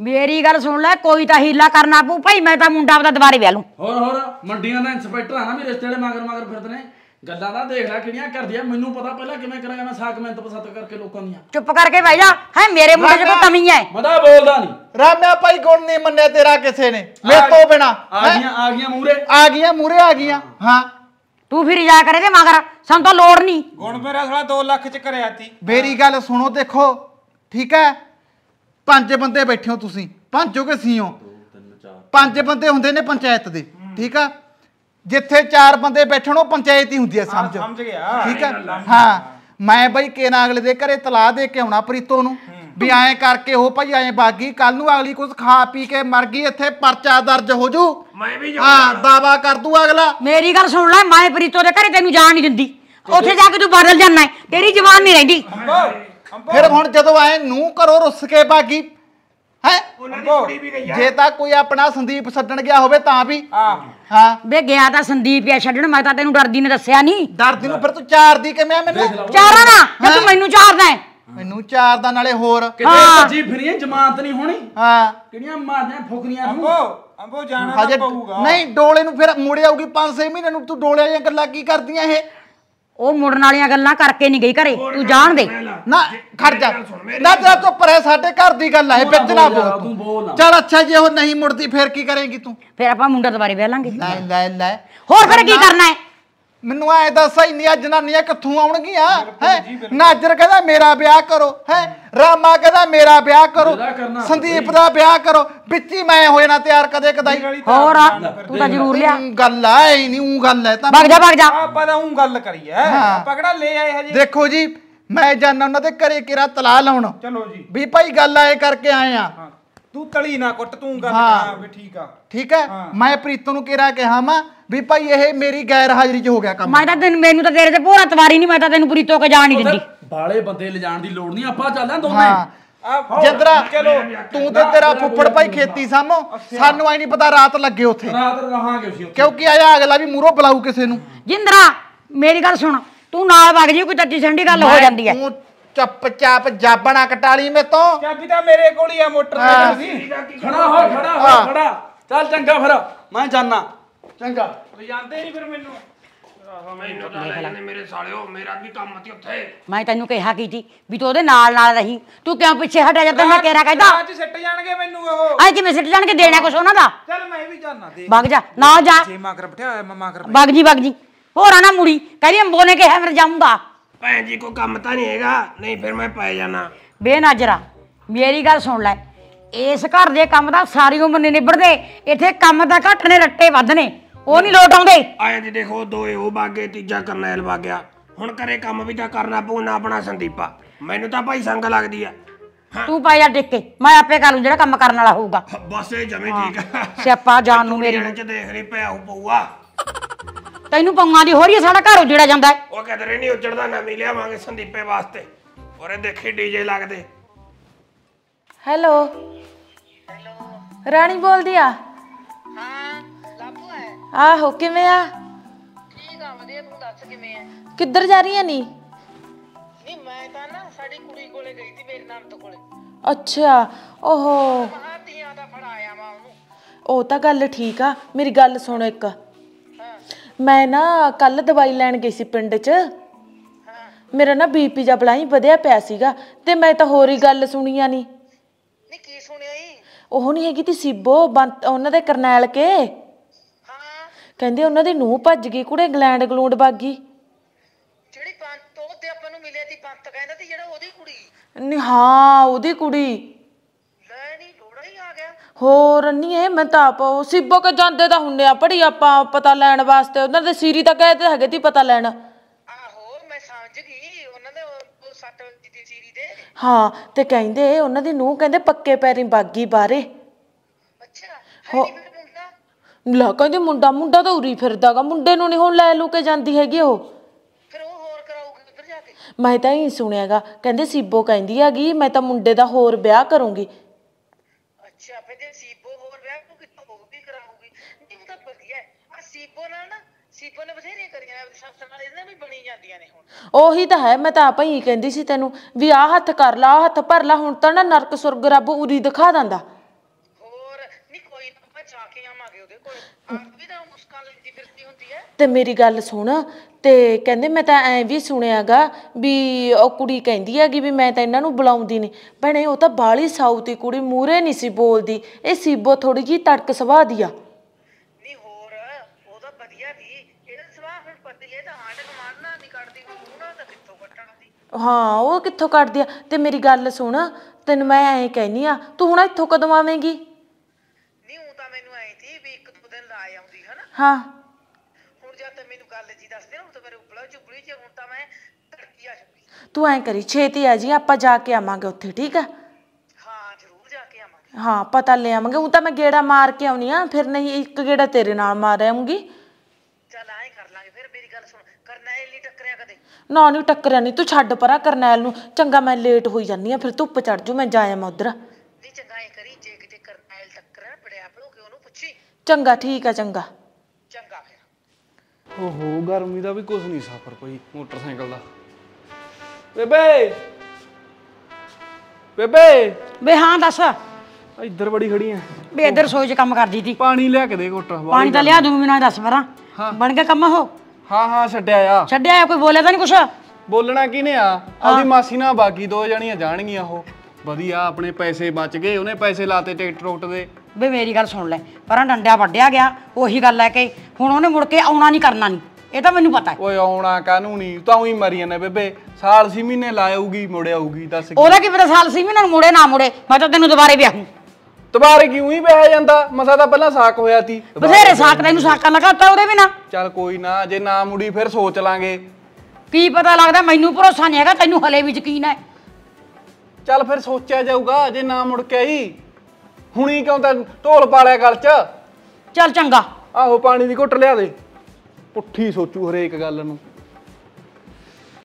ਮੇਰੀ ਗੱਲ ਸੁਣ ਲੈ ਕੋਈ ਤਾਂ ਹੀਲਾ ਕਰਨਾ ਪਊ ਭਾਈ ਮੈਂ ਤਾਂ ਮੁੰਡਾ ਆਪਦਾ ਦੁਬਾਰੇ ਵਿਆਹ ਲੂੰ ਹੋਰ ਹੋਰ ਮੰਡੀਆਂ ਦਾ ਇਨਸਪੈਕਟਰ ਆ ਨਾ ਵੀ ਰਿਸ਼ਤੇ ਵਾਲੇ ਮਗਰ ਮਗਰ ਫਿਰਦੇ ਨੇ ਗੱਲਾਂ ਦਾ ਦੇਖ ਲੈ ਕਿਹੜੀਆਂ ਕਰਦੀ ਆ ਮੈਨੂੰ ਪਤਾ ਪਹਿਲਾਂ ਕਿਵੇਂ ਕਰਾਂਗਾ ਮੈਂ ਸਾਖ ਮੈਂ ਤਪਸਤ ਕਰਕੇ ਲੋਕਾਂ ਦੀਆਂ ਚੁੱਪ ਕਰਕੇ ਬਹਿ ਜਾ ਹੈ ਮੇਰੇ ਮੁੰਡੇ 'ਚ ਕੋਈ ਕਮੀ ਐ ਮਦਾ ਬੋਲਦਾ ਨਹੀਂ ਰਾਮਿਆ ਭਾਈ ਗੁਣ ਨਹੀਂ ਮੰਨਿਆ ਤੇਰਾ ਕਿਸੇ ਨੇ ਮੇਰੇ ਤੋਂ ਬਿਨਾ ਆ ਗਈਆਂ ਆ ਗਈਆਂ ਮੂਰੇ ਆ ਗਈਆਂ ਮੂਰੇ ਆ ਗਈਆਂ ਹਾਂ ਤੂੰ ਫਿਰ ਜਾ ਕਰੇ ਤੇ ਮਗਰ ਸਾਨੂੰ ਤਾਂ ਲੋੜ ਨਹੀਂ ਗੁਣ ਮੇਰਾ ਸਾਲਾ 2 ਲੱਖ 'ਚ ਕਰਿਆ ਤੀ ਮੇਰੀ ਗੱਲ ਸੁਣੋ ਦੇਖੋ ਠੀਕ ਐ ਪੰਜ ਬੰਦੇ ਬੈਠੇ ਹੋ ਤੁਸੀਂ ਪੰਜ ਹੋ ਕੇ ਸੀ ਹੋ ਪੰਜ ਬੰਦੇ ਹੁੰਦੇ ਨੇ ਪੰਚਾਇਤ ਦੇ ਠੀਕ ਆ ਜਿੱਥੇ ਚਾਰ ਬੰਦੇ ਬੈਠਣੋਂ ਪੰਚਾਇਤ ਹੀ ਹੁੰਦੀ ਆ ਸਮਝ ਸਮਝ ਗਿਆ ਠੀਕ ਆ ਹਾਂ ਮੈਂ ਬਈ ਕੇਨਾ ਅਗਲੇ ਦੇ ਘਰੇ ਤਲਾ ਦੇ ਕੇ ਆਉਣਾ ਪ੍ਰੀਤੋ ਨੂੰ ਵੀ ਐਂ ਕਰਕੇ ਉਹ ਭਾਈ ਐਂ ਬਾਗੀ ਕੱਲ ਨੂੰ ਅਗਲੀ ਕੁਝ ਖਾ ਪੀ ਕੇ ਮਰ ਗਈ ਇੱਥੇ ਪਰਚਾ ਦਰਜ ਹੋ ਜੂ ਮੈਂ ਵੀ ਹਾਂ ਦਾਵਾ ਕਰ ਦੂ ਅਗਲਾ ਮੇਰੀ ਗੱਲ ਸੁਣ ਲੈ ਮੈਂ ਪ੍ਰੀਤੋ ਦੇ ਘਰੇ ਤੈਨੂੰ ਜਾਣ ਨਹੀਂ ਦਿੰਦੀ ਉੱਥੇ ਜਾ ਕੇ ਤੂੰ ਬਦਲ ਜਾਣਾ ਤੇਰੀ ਜਵਾਨ ਨਹੀਂ ਰਹਿੰਦੀ ਫਿਰ ਹੁਣ ਜਦੋਂ ਆਏ ਨੂੰ ਘਰੋਂ ਰੁੱਸ ਕੇ ਭਾਗੀ ਹੈ ਜੇ ਤਾਂ ਕੋਈ ਆਪਣਾ ਸੰਦੀਪ ਛੱਡਣ ਗਿਆ ਹੋਵੇ ਤਾਂ ਵੀ ਹਾਂ ਬੇ ਗਿਆ ਤਾਂ ਸੰਦੀਪ ਆ ਛੱਡਣ ਮੈਂ ਤਾਂ ਤੈਨੂੰ ਡਰਦੀ ਨੇ ਦੱਸਿਆ ਨਹੀਂ ਡਰਦੀ ਨੂੰ ਫਿਰ ਤੂੰ ਚਾਰ ਦੀ ਕਿਵੇਂ ਮੈਨੂੰ ਚਾਰਾਂ ਨਾ ਤੂੰ ਮੈਨੂੰ ਚਾਰਦਾ ਮੈਨੂੰ ਚਾਰ ਦਾ ਨਾਲੇ ਹੋਰ ਜੀ ਭੱਜੀ ਫਿਰੀਏ ਜਮਾਨਤ ਨਹੀਂ ਹੋਣੀ ਹਾਂ ਕਿਹੜੀਆਂ ਮਾਰਦੇ ਫੁਕਰੀਆਂ ਨੂੰ ਅੰਬੋ ਅੰਬੋ ਜਾਣਾ ਪਊਗਾ ਨਹੀਂ ਡੋਲੇ ਨੂੰ ਫਿਰ ਮੁੜ ਆਊਗੀ 5-6 ਮਹੀਨੇ ਨੂੰ ਤੂੰ ਡੋਲੇ ਦੀਆਂ ਗੱਲਾਂ ਕੀ ਕਰਦੀਆਂ ਇਹ ਉਹ ਮੁੜਨ ਵਾਲੀਆਂ ਗੱਲਾਂ ਕਰਕੇ ਨਹੀਂ ਗਈ ਘਰੇ ਤੂੰ ਜਾਣ ਦੇ ਨਾ ਖੜ ਜਾ ਨਾ ਤੇਰਾ ਚੁੱਪ ਰਹਿ ਸਾਡੇ ਘਰ ਦੀ ਗੱਲ ਹੈ ਵਿੱਚ ਨਾ ਬੋਲ ਚਲ ਅੱਛਾ ਜੇ ਉਹ ਨਹੀਂ ਮੁੜਦੀ ਫੇਰ ਕੀ ਕਰੇਂਗੀ ਤੂੰ ਫੇਰ ਆਪਾਂ ਮੁੰਡਾ ਦੁਬਾਰੇ ਵਿਆਹ ਲਾਂਗੇ ਲੈ ਲੈ ਲੈ ਹੋਰ ਫਿਰ ਕੀ ਕਰਨਾ ਹੈ ਮੈਨੂੰ ਐ ਦੱਸ ਅੱਜ ਨਾਨੀਆਂ ਕਿੱਥੋਂ ਆਉਣਗੀਆਂ ਹੈ ਨਾਜਰ ਕਹਿੰਦਾ ਮੇਰਾ ਵਿਆਹ ਕਰੋ ਹੈ ਰਾਮਾ ਕਹਿੰਦਾ ਮੇਰਾ ਵਿਆਹ ਕਰੋ ਸੰਦੀਪ ਦਾ ਵਿਆਹ ਕਰੋ ਵਿੱਚੀ ਮੈਂ ਹੋਏ ਨਾ ਤਿਆਰ ਕਦੇ ਕਦਾਈ ਹੋਰ ਆ ਤੂੰ ਤਾਂ ਜ਼ਰੂਰ ਲਿਆ ਗੱਲ ਆ ਐ ਨਹੀਂ ਉਹ ਗੱਲ ਐ ਤਾਂ ਭੱਗ ਜਾ ਭੱਗ ਜਾ ਆਪਾਂ ਤਾਂ ਉਹ ਗੱਲ ਕਰੀ ਐ ਪਕੜਾ ਲੈ ਆਏ ਹਜੇ ਦੇਖੋ ਜੀ ਮੈਂ ਜਾਣਾ ਉਹਨਾਂ ਦੇ ਘਰੇ ਕਿਰਾ ਤਲਾ ਲਾਉਣ ਚਲੋ ਜੀ ਵੀ ਭਾਈ ਗੱਲ ਆਏ ਕਰਕੇ ਆਏ ਆ ਤੂੰ ਤਲੀ ਨਾ ਕੁੱਟ ਤੂੰ ਗੱਲ ਆ ਵੀ ਠੀਕ ਆ ਠੀਕ ਹੈ ਮੈਂ ਪ੍ਰੀਤੋ ਨੂੰ ਕਿਰਾ ਕਿਹਾ ਮਾ ਵੀ ਭਾਈ ਇਹ ਮੇਰੀ ਗੈਰ ਹਾਜ਼ਰੀ 'ਚ ਹੋ ਗਿਆ ਕੰਮ ਮੈਂ ਤਾਂ ਤੈਨੂੰ ਮੈਨੂੰ ਤਾਂ ਤੇਰੇ ਤੇ ਪੂਰਾ ਤਵਾਰੀ ਨਹੀਂ ਮੈਂ ਤਾਂ ਤੈਨੂੰ ਪੂਰੀ ਤੋਕ ਜਾਣ ਨਹੀਂ ਦਿੰਦੀ ਬਾਲੇ ਬੰਦੇ ਲਿਜਾਣ ਦੀ ਲੋੜ ਨਹੀਂ ਆਪਾਂ ਚੱਲਦੇ ਦੋਨੇ ਜਿੰਦਰਾ ਤੂੰ ਤੇ ਤੇਰਾ ਫੁੱਫੜ ਭਾਈ ਖੇਤੀ ਸਾਮ ਸਾਨੂੰ ਆਈ ਨਹੀਂ ਪਤਾ ਰਾਤ ਲੱਗੇ ਉੱਥੇ ਰਾਤ ਰਹਾਂਗੇ ਅਸੀਂ ਕਿਉਂਕਿ ਆਇਆ ਅਗਲਾ ਵੀ ਮੂਰੋ ਬਲਾਉ ਕਿਸੇ ਨੂੰ ਜਿੰਦਰਾ ਮੇਰੀ ਗੱਲ ਸੁਣ ਤੂੰ ਨਾਲ ਵਗ ਜੀ ਕੋਈ ਚੱਜੀ ਛੰਡੀ ਗੱਲ ਹੋ ਜਾਂਦੀ ਹੈ ਤੂੰ ਚੱਪ ਚਾਪ ਜਾਬਣਾ ਕਟਾਲੀ ਮੇ ਤੋਂ ਚਾਬੀ ਤਾਂ ਮੇਰੇ ਕੋਲ ਹੀ ਆ ਮੋਟਰ ਸੀ ਖੜਾ ਹੋ ਖੜਾ ਹੋ ਖੜਾ ਚੱਲ ਚੰਗਾ ਫਿਰ ਮੈਂ ਜਾਣਾ ਚੰਗਾ ਜਾਂਦੇ ਨਹੀਂ ਫਿਰ ਮੈਨੂੰ ਮੈਨੂੰ ਮੇਰੇ ਸਾਲਿਓ ਮੇਰਾ ਵੀ ਕੰਮ ਉੱਥੇ ਮੈਂ ਤੈਨੂੰ ਕਿਹਾ ਕੀ ਸੀ ਵੀ ਤੂੰ ਉਹਦੇ ਨਾਲ ਨਾਲ ਰਹੀ ਤੂੰ ਕਿਉਂ ਪਿੱਛੇ ਹਟਿਆ ਜਾਂਦਾ ਮੈਂ ਕਹਿ ਰਿਹਾ ਕਹਿੰਦਾ ਅੱਜ ਸਿੱਟ ਜਾਣਗੇ ਮੈਨੂੰ ਉਹ ਅੱਜ ਕਿਵੇਂ ਸਿੱਟ ਜਾਣਗੇ ਦੇਣਾ ਕੁਛ ਉਹਨਾਂ ਦਾ ਚੱਲ ਮੈਂ ਵੀ ਜਾਣਾ ਦੇ ਵਗ ਜਾ ਨਾ ਜਾ ਜੇ ਮਾਂ ਕਰ ਬਠਿਆ ਹੋਇਆ ਮਾਂ ਕਰ ਵਗ ਜੀ ਵਗ ਜੀ ਹੋਰ ਆ ਨਾ ਮੁੜੀ ਕਹਿੰਦੀ ਅੰਬੋ ਨੇ ਕਿਹਾ ਮੈਂ ਜਾਊਂਗਾ ਭੈਣ ਜੀ ਕੋਈ ਕੰਮ ਤਾਂ ਨਹੀਂ ਹੈਗਾ ਨਹੀਂ ਫਿਰ ਮੈਂ ਪੈ ਜਾਣਾ ਬੇਨਜ਼ਰਾ ਮੇਰੀ ਗੱਲ ਸੁਣ ਲੈ ਇਸ ਘਰ ਦੇ ਕੰਮ ਦਾ ਸਾਰੀ ਉਮਰ ਨਹੀਂ ਨਿਭੜਦੇ ਇੱਥੇ ਕੰਮ ਦਾ ਘੱਟ ਨੇ ਰੱਟੇ ਵੱਧ ਨੇ ਉਹ ਨਹੀਂ ਲੋਟ ਆਉਂਦੇ ਆਏ ਜੀ ਦੇਖੋ ਦੋਏ ਉਹ ਬਾਗੇ ਤੀਜਾ ਕਰਨੈਲ ਬਾਗਿਆ ਹੁਣ ਕਰੇ ਕੰਮ ਵੀ ਤਾਂ ਕਰਨਾ ਪਊ ਨਾ ਆਪਣਾ ਸੰਦੀਪਾ ਮੈਨੂੰ ਤਾਂ ਭਾਈ ਸੰਗ ਲੱਗਦੀ ਆ ਤੂੰ ਪਾ ਜਾ ਡਿੱਕੇ ਮੈਂ ਆਪੇ ਕਰ ਲੂੰ ਜਿਹੜਾ ਕੰਮ ਕਰਨ ਵਾਲਾ ਹੋਊਗਾ ਬਸ ਇਹ ਜਮੇ ਠੀਕ ਆ ਸਿਆਪਾ ਜਾਨ ਨੂੰ ਮੇਰੀ ਨੂੰ ਚ ਦੇਖ ਰਹੀ ਪਿਆ ਉਹ ਪਊਆ ਤੈਨੂੰ ਪੰਗਾ ਦੀ ਹੋ ਰਹੀ ਹੈ ਸਾਡਾ ਘਰ ਉਜੜਾ ਜਾਂਦਾ ਉਹ ਕਦਰ ਨਹੀਂ ਉਜੜਦਾ ਨਵੀਂ ਲਿਆਵਾਂਗੇ ਸੰਦੀਪੇ ਵਾਸਤੇ ਔਰੇ ਦੇਖੀ ਡੀਜੇ ਲੱਗਦੇ ਹੈਲੋ ਹੈਲੋ ਰਾਣੀ ਬੋਲਦੀ ਆ ਹਾਂ ਆਹੋ ਕਿਵੇਂ ਆ ਠੀਕ ਆ ਵਧੀਆ ਤੂੰ ਦੱਸ ਕਿਵੇਂ ਆ ਕਿੱਧਰ ਜਾ ਰਹੀ ਆ ਨੀ ਨਹੀਂ ਮੈਂ ਤਾਂ ਨਾ ਸਾਡੀ ਕੁੜੀ ਕੋਲੇ ਗਈ ਸੀ ਮੇਰੇ ਨਾਨਦ ਕੋਲੇ ਅੱਛਾ ਓਹੋ ਮਹਾਤੀਆਂ ਦਾ ਫੜਾਇਆ ਵਾ ਉਹਨੂੰ ਉਹ ਤਾਂ ਗੱਲ ਠੀਕ ਆ ਮੇਰੀ ਗੱਲ ਸੁਣ ਇੱਕ ਮੈਂ ਨਾ ਕੱਲ ਦਵਾਈ ਲੈਣ ਗਈ ਸੀ ਪਿੰਡ 'ਚ ਮੇਰਾ ਨਾ ਬੀਪੀ ਜਾਂ ਬਲਾਈ ਵਧਿਆ ਪਿਆ ਸੀਗਾ ਤੇ ਮੈਂ ਤਾਂ ਹੋਰ ਹੀ ਗੱਲ ਸੁਣੀਆਂ ਨਹੀਂ ਨਹੀਂ ਕੀ ਸੁਣਿਆ ਈ ਉਹ ਨਹੀਂ ਹੈਗੀ ਤੇ ਸਿੱਬੋ ਉਹਨਾਂ ਦੇ ਕਰਨੈਲ ਕੇ ਕਹਿੰਦੇ ਉਹਨਾਂ ਦੀ ਨੂੰਹ ਭੱਜ ਗਈ ਕੁੜੇ ਗਲੈਂਡ ਗਲੂੰਡ ਗਈ ਜਿਹੜੀ ਪੰਤ ਉਹਦੇ ਆਪਾਂ ਨੂੰ ਮਿਲੇ ਸੀ ਪੰਤ ਕਹਿੰਦਾ ਤੇ ਜਿਹੜਾ ਉਹਦੀ ਕੁੜੀ ਨਹੀਂ ਹਾਂ ਉਹਦੀ ਕੁੜੀ ਲੈ ਨਹੀਂ ਥੋੜਾ ਹੀ ਆ ਗਿਆ ਹੋਰ ਨਹੀਂ ਇਹ ਮੈਂ ਤਾਂ ਆਪ ਉਹ ਸਿੱਬੋ ਕੇ ਜਾਂਦੇ ਤਾਂ ਹੁੰਨੇ ਆ ਪੜੀ ਆਪਾਂ ਪਤਾ ਲੈਣ ਵਾਸਤੇ ਉਹਨਾਂ ਦੇ ਸੀਰੀ ਤਾਂ ਕਹੇ ਤੇ ਹੈਗੇ ਤੀ ਪਤਾ ਲੈਣ ਆਹੋ ਮੈਂ ਸਮਝ ਗਈ ਉਹਨਾਂ ਦੇ ਉਹ ਸੱਟ ਦੀ ਸੀਰੀ ਦੇ ਹਾਂ ਤੇ ਕਹਿੰਦੇ ਉਹਨਾਂ ਦੀ ਨੂੰਹ ਕਹਿੰਦੇ ਪੱਕੇ ਪੈਰੀਂ ਬਾਗੀ ਬਾਰੇ ਅੱਛਾ ਹੋ- ਲੈ ਕਹਿੰਦੇ ਮੁੰਡਾ ਮੁੰਡਾ ਤਾਂ ਉਰੀ ਫਿਰਦਾਗਾ ਮੁੰਡੇ ਨੂੰ ਨਹੀਂ ਹੁਣ ਲੈ ਲੂ ਕੇ ਜਾਂਦੀ ਹੈਗੀ ਉਹ ਫਿਰ ਉਹ ਹੋਰ ਕਰਾਊਗੀ ਕਿੱਧਰ ਜਾ ਕੇ ਮੈਂ ਤਾਂ ਹੀ ਸੁਣਿਆਗਾ ਕਹਿੰਦੇ ਸੀਬੋ ਕਹਿੰਦੀ ਹੈਗੀ ਮੈਂ ਤਾਂ ਮੁੰਡੇ ਦਾ ਹੋਰ ਵਿਆਹ ਕਰੂੰਗੀ ਅੱਛਾ ਫਿਰ ਜੇ ਸੀਬੋ ਹੋਰ ਵਿਆਹ ਨੂੰ ਕਿੱਥੋਂ ਹੋਰ ਵੀ ਕਰਾਊਗੀ ਨਹੀਂ ਤਾਂ ਵਧੀਆ ਆ ਸੀਬੋ ਨਾਲ ਨਾ ਸੀਬੋ ਨੇ ਬਥੇਰੀਆਂ ਕਰੀਆਂ ਨੇ ਸੱਸ ਨਾਲ ਇਹਦੇ ਵੀ ਬਣੀ ਜਾਂਦੀਆਂ ਨੇ ਹੁਣ ਉਹੀ ਤਾਂ ਹੈ ਮੈਂ ਤਾਂ ਆਪ ਹੀ ਕਹਿੰਦੀ ਸੀ ਤੈਨੂੰ ਵੀ ਆਹ ਹੱਥ ਕਰ ਲਾ ਹੱਥ ਭਰ ਲਾ ਹੁਣ ਤਾਂ ਨਾ ਨਰਕ ਸੁਰਗ ਰੱਬ ਉਰੀ ਦਿਖਾ ਦਿੰਦਾ ਤੇ ਮੇਰੀ ਗੱਲ ਸੁਣ ਤੇ ਕਹਿੰਦੇ ਮੈਂ ਤਾਂ ਐ ਵੀ ਸੁਣਿਆਗਾ ਵੀ ਉਹ ਕੁੜੀ ਕਹਿੰਦੀ ਹੈਗੀ ਵੀ ਮੈਂ ਤਾਂ ਇਹਨਾਂ ਨੂੰ ਬੁਲਾਉਂਦੀ ਨਹੀਂ ਭੈਣੇ ਉਹ ਤਾਂ ਬਾਲੀ ਸਾਊਤੀ ਕੁੜੀ ਮੂਰੇ ਨਹੀਂ ਸੀ ਬੋਲਦੀ ਇਹ ਸੀਬੋ ਥੋੜੀ ਜੀ ਤੜਕ ਸੁਭਾ ਦੀ ਆ ਨਹੀਂ ਹੋਰ ਤਾਂ ਵਧੀਆ ਵੀ ਇਹਦਾ ਸੁਭਾਅ ਫਿਰ ਪਤਲੀ ਹੈ ਤਾਂ ਆਂਡ ਕਮਾਂਡਣਾ ਨਹੀਂ ਕੱਢਦੀ ਉਹ ਨਾਲ ਤਾਂ ਕਿੱਥੋਂ ਕੱਟਣ ਦੀ ਹਾਂ ਉਹ ਕਿੱਥੋਂ ਕੱਢਦੀ ਆ ਤੇ ਮੇਰੀ ਗੱਲ ਸੁਣ ਤੈਨੂੰ ਮੈਂ ਐ ਕਹਿਨੀ ਆ ਤੂੰ ਹੁਣ ਇੱਥੋਂ ਕਦੋਂ ਆਵੇਂਗੀ ਨਹੀਂ ਉਹ ਤਾਂ ਮੈਨੂੰ ਐ ਸੀ ਵੀ ਇੱਕ ਦੋ ਦਿਨ ਲਾ ਆਉਂਦੀ ਹਨਾ ਹਾਂ ਤੂੰ ਐਂ ਕਰੀ ਛੇਤੀ ਆ ਜੀ ਆਪਾਂ ਜਾ ਕੇ ਆਵਾਂਗੇ ਉੱਥੇ ਠੀਕ ਆ ਹਾਂ ਜ਼ਰੂਰ ਜਾ ਕੇ ਆਵਾਂਗੇ ਹਾਂ ਪਤਾ ਲੈ ਆਵਾਂਗੇ ਉਹ ਤਾਂ ਮੈਂ ਗੇੜਾ ਮਾਰ ਕੇ ਆਉਣੀ ਆ ਫਿਰ ਨਹੀਂ ਇੱਕ ਗੇੜਾ ਤੇਰੇ ਨਾਲ ਮਾਰ ਆਉਂਗੀ ਚੱਲ ਐਂ ਕਰ ਲਾਂਗੇ ਫਿਰ ਮੇਰੀ ਗੱਲ ਸੁਣ ਕਰਨੈਲ ਨਹੀਂ ਟੱਕਰਿਆ ਕਦੇ ਨਾ ਨਹੀਂ ਟੱਕਰਿਆ ਨਹੀਂ ਤੂੰ ਛੱਡ ਪਰਾ ਕਰਨੈਲ ਨੂੰ ਚੰਗਾ ਮੈਂ ਲੇਟ ਹੋਈ ਜਾਨੀ ਆ ਫਿਰ ਧੁੱਪ ਚੜ ਜੂ ਮੈਂ ਜਾਇਆ ਮੈਂ ਉਧਰ ਨਹੀਂ ਚੰਗਾ ਐ ਕਰੀ ਜੇ ਕਿਤੇ ਕਰਨੈਲ ਟੱਕਰਿਆ ਬੜਿਆ ਭਲੂ ਕਿਉਂ ਨੂੰ ਪੁੱਛੀ ਚੰਗਾ ਠੀਕ ਆ ਚੰਗਾ ਚੰਗਾ ਫਿਰ ਓਹੋ ਗਰਮੀ ਦਾ ਵੀ ਕੁਝ ਨਹੀਂ ਸਫਰ ਕੋਈ ਮੋਟਰਸਾਈਕਲ ਦਾ ਬੇਬੇ ਬੇਬੇ ਵੇ ਹਾਂ ਦੱਸ ਇੱਧਰ ਬੜੀ ਖੜੀ ਐ ਵੇ ਇੱਧਰ ਸੋਚ ਕੰਮ ਕਰਦੀ ਸੀ ਪਾਣੀ ਲਿਆ ਕੇ ਦੇ ਘੋਟਾ ਪਾਣੀ ਤਾਂ ਲਿਆ ਦੂੰ ਮੈਨੂੰ ਦੱਸ ਪਰਾਂ ਬਣ ਗਿਆ ਕੰਮ ਉਹ ਹਾਂ ਹਾਂ ਛੱਡਿਆ ਆ ਛੱਡਿਆ ਆ ਕੋਈ ਬੋਲਿਆ ਤਾਂ ਨਹੀਂ ਕੁਛ ਬੋਲਣਾ ਕਿਨੇ ਆ ਆਦੀ ਮਾਸੀ ਨਾਲ ਬਾਕੀ ਦੋ ਜਣੀਆਂ ਜਾਣਗੀਆਂ ਉਹ ਵਧੀਆ ਆਪਣੇ ਪੈਸੇ ਬਚ ਗਏ ਉਹਨੇ ਪੈਸੇ ਲਾਤੇ ਟਿਕਟ ਰੋਟ ਦੇ ਵੇ ਮੇਰੀ ਗੱਲ ਸੁਣ ਲੈ ਪਰਾਂ ਡੰਡਿਆ ਵੱਡਿਆ ਗਿਆ ਉਹੀ ਗੱਲ ਲੈ ਕਿ ਹੁਣ ਉਹਨੇ ਮੁੜ ਕੇ ਆਉਣਾ ਨਹੀਂ ਕਰਨਾ ਨਹੀਂ ਇਹ ਤਾਂ ਮੈਨੂੰ ਪਤਾ ਹੈ ਓਏ ਆਉਣਾ ਕਾਨੂੰ ਨਹੀਂ ਤਾਂ ਉਹੀ ਮਰੀ ਜਾਂਦਾ ਬੇਬੇ ਸਾਲ ਸੀ ਮਹੀਨੇ ਲਾਇਆਊਗੀ ਮੁੜ ਆਊਗੀ ਦੱਸ ਕੀ ਉਹਦਾ ਕੀ ਪਤਾ ਸਾਲ ਸੀ ਮਹੀਨੇ ਨੂੰ ਮੁੜੇ ਨਾ ਮੁੜੇ ਮੈਂ ਤਾਂ ਤੈਨੂੰ ਦੁਬਾਰੇ ਵਿਆਹੂ ਦੁਬਾਰੇ ਕਿਉਂ ਹੀ ਵਿਆਹ ਜਾਂਦਾ ਮਸਾ ਤਾਂ ਪਹਿਲਾਂ ਸਾਕ ਹੋਇਆ ਸੀ ਬਥੇਰੇ ਸਾਕ ਤੈਨੂੰ ਸਾਕਾਂ ਲਗਾਤਾ ਉਹਦੇ ਬਿਨਾ ਚੱਲ ਕੋਈ ਨਾ ਜੇ ਨਾ ਮੁੜੀ ਫਿਰ ਸੋਚ ਲਾਂਗੇ ਕੀ ਪਤਾ ਲੱਗਦਾ ਮੈਨੂੰ ਭਰੋਸਾ ਨਹੀਂ ਹੈਗਾ ਤੈਨੂੰ ਹਲੇ ਵੀ ਯਕੀਨ ਹੈ ਚੱਲ ਫਿਰ ਸੋਚਿਆ ਜਾਊਗਾ ਜੇ ਨਾ ਮੁੜ ਕੇ ਆਈ ਹੁਣੀ ਕਿਉਂ ਤਾਂ ਢੋਲ ਪਾਲਿਆ ਗਲ ਚ ਚੱਲ ਚੰਗਾ ਆਹੋ ਪਾਣੀ ਦੀ ਘੁੱਟ ਲਿਆ ਦੇ ਪੁੱਠੀ ਸੋਚੂ ਹਰੇਕ ਗੱਲ ਨੂੰ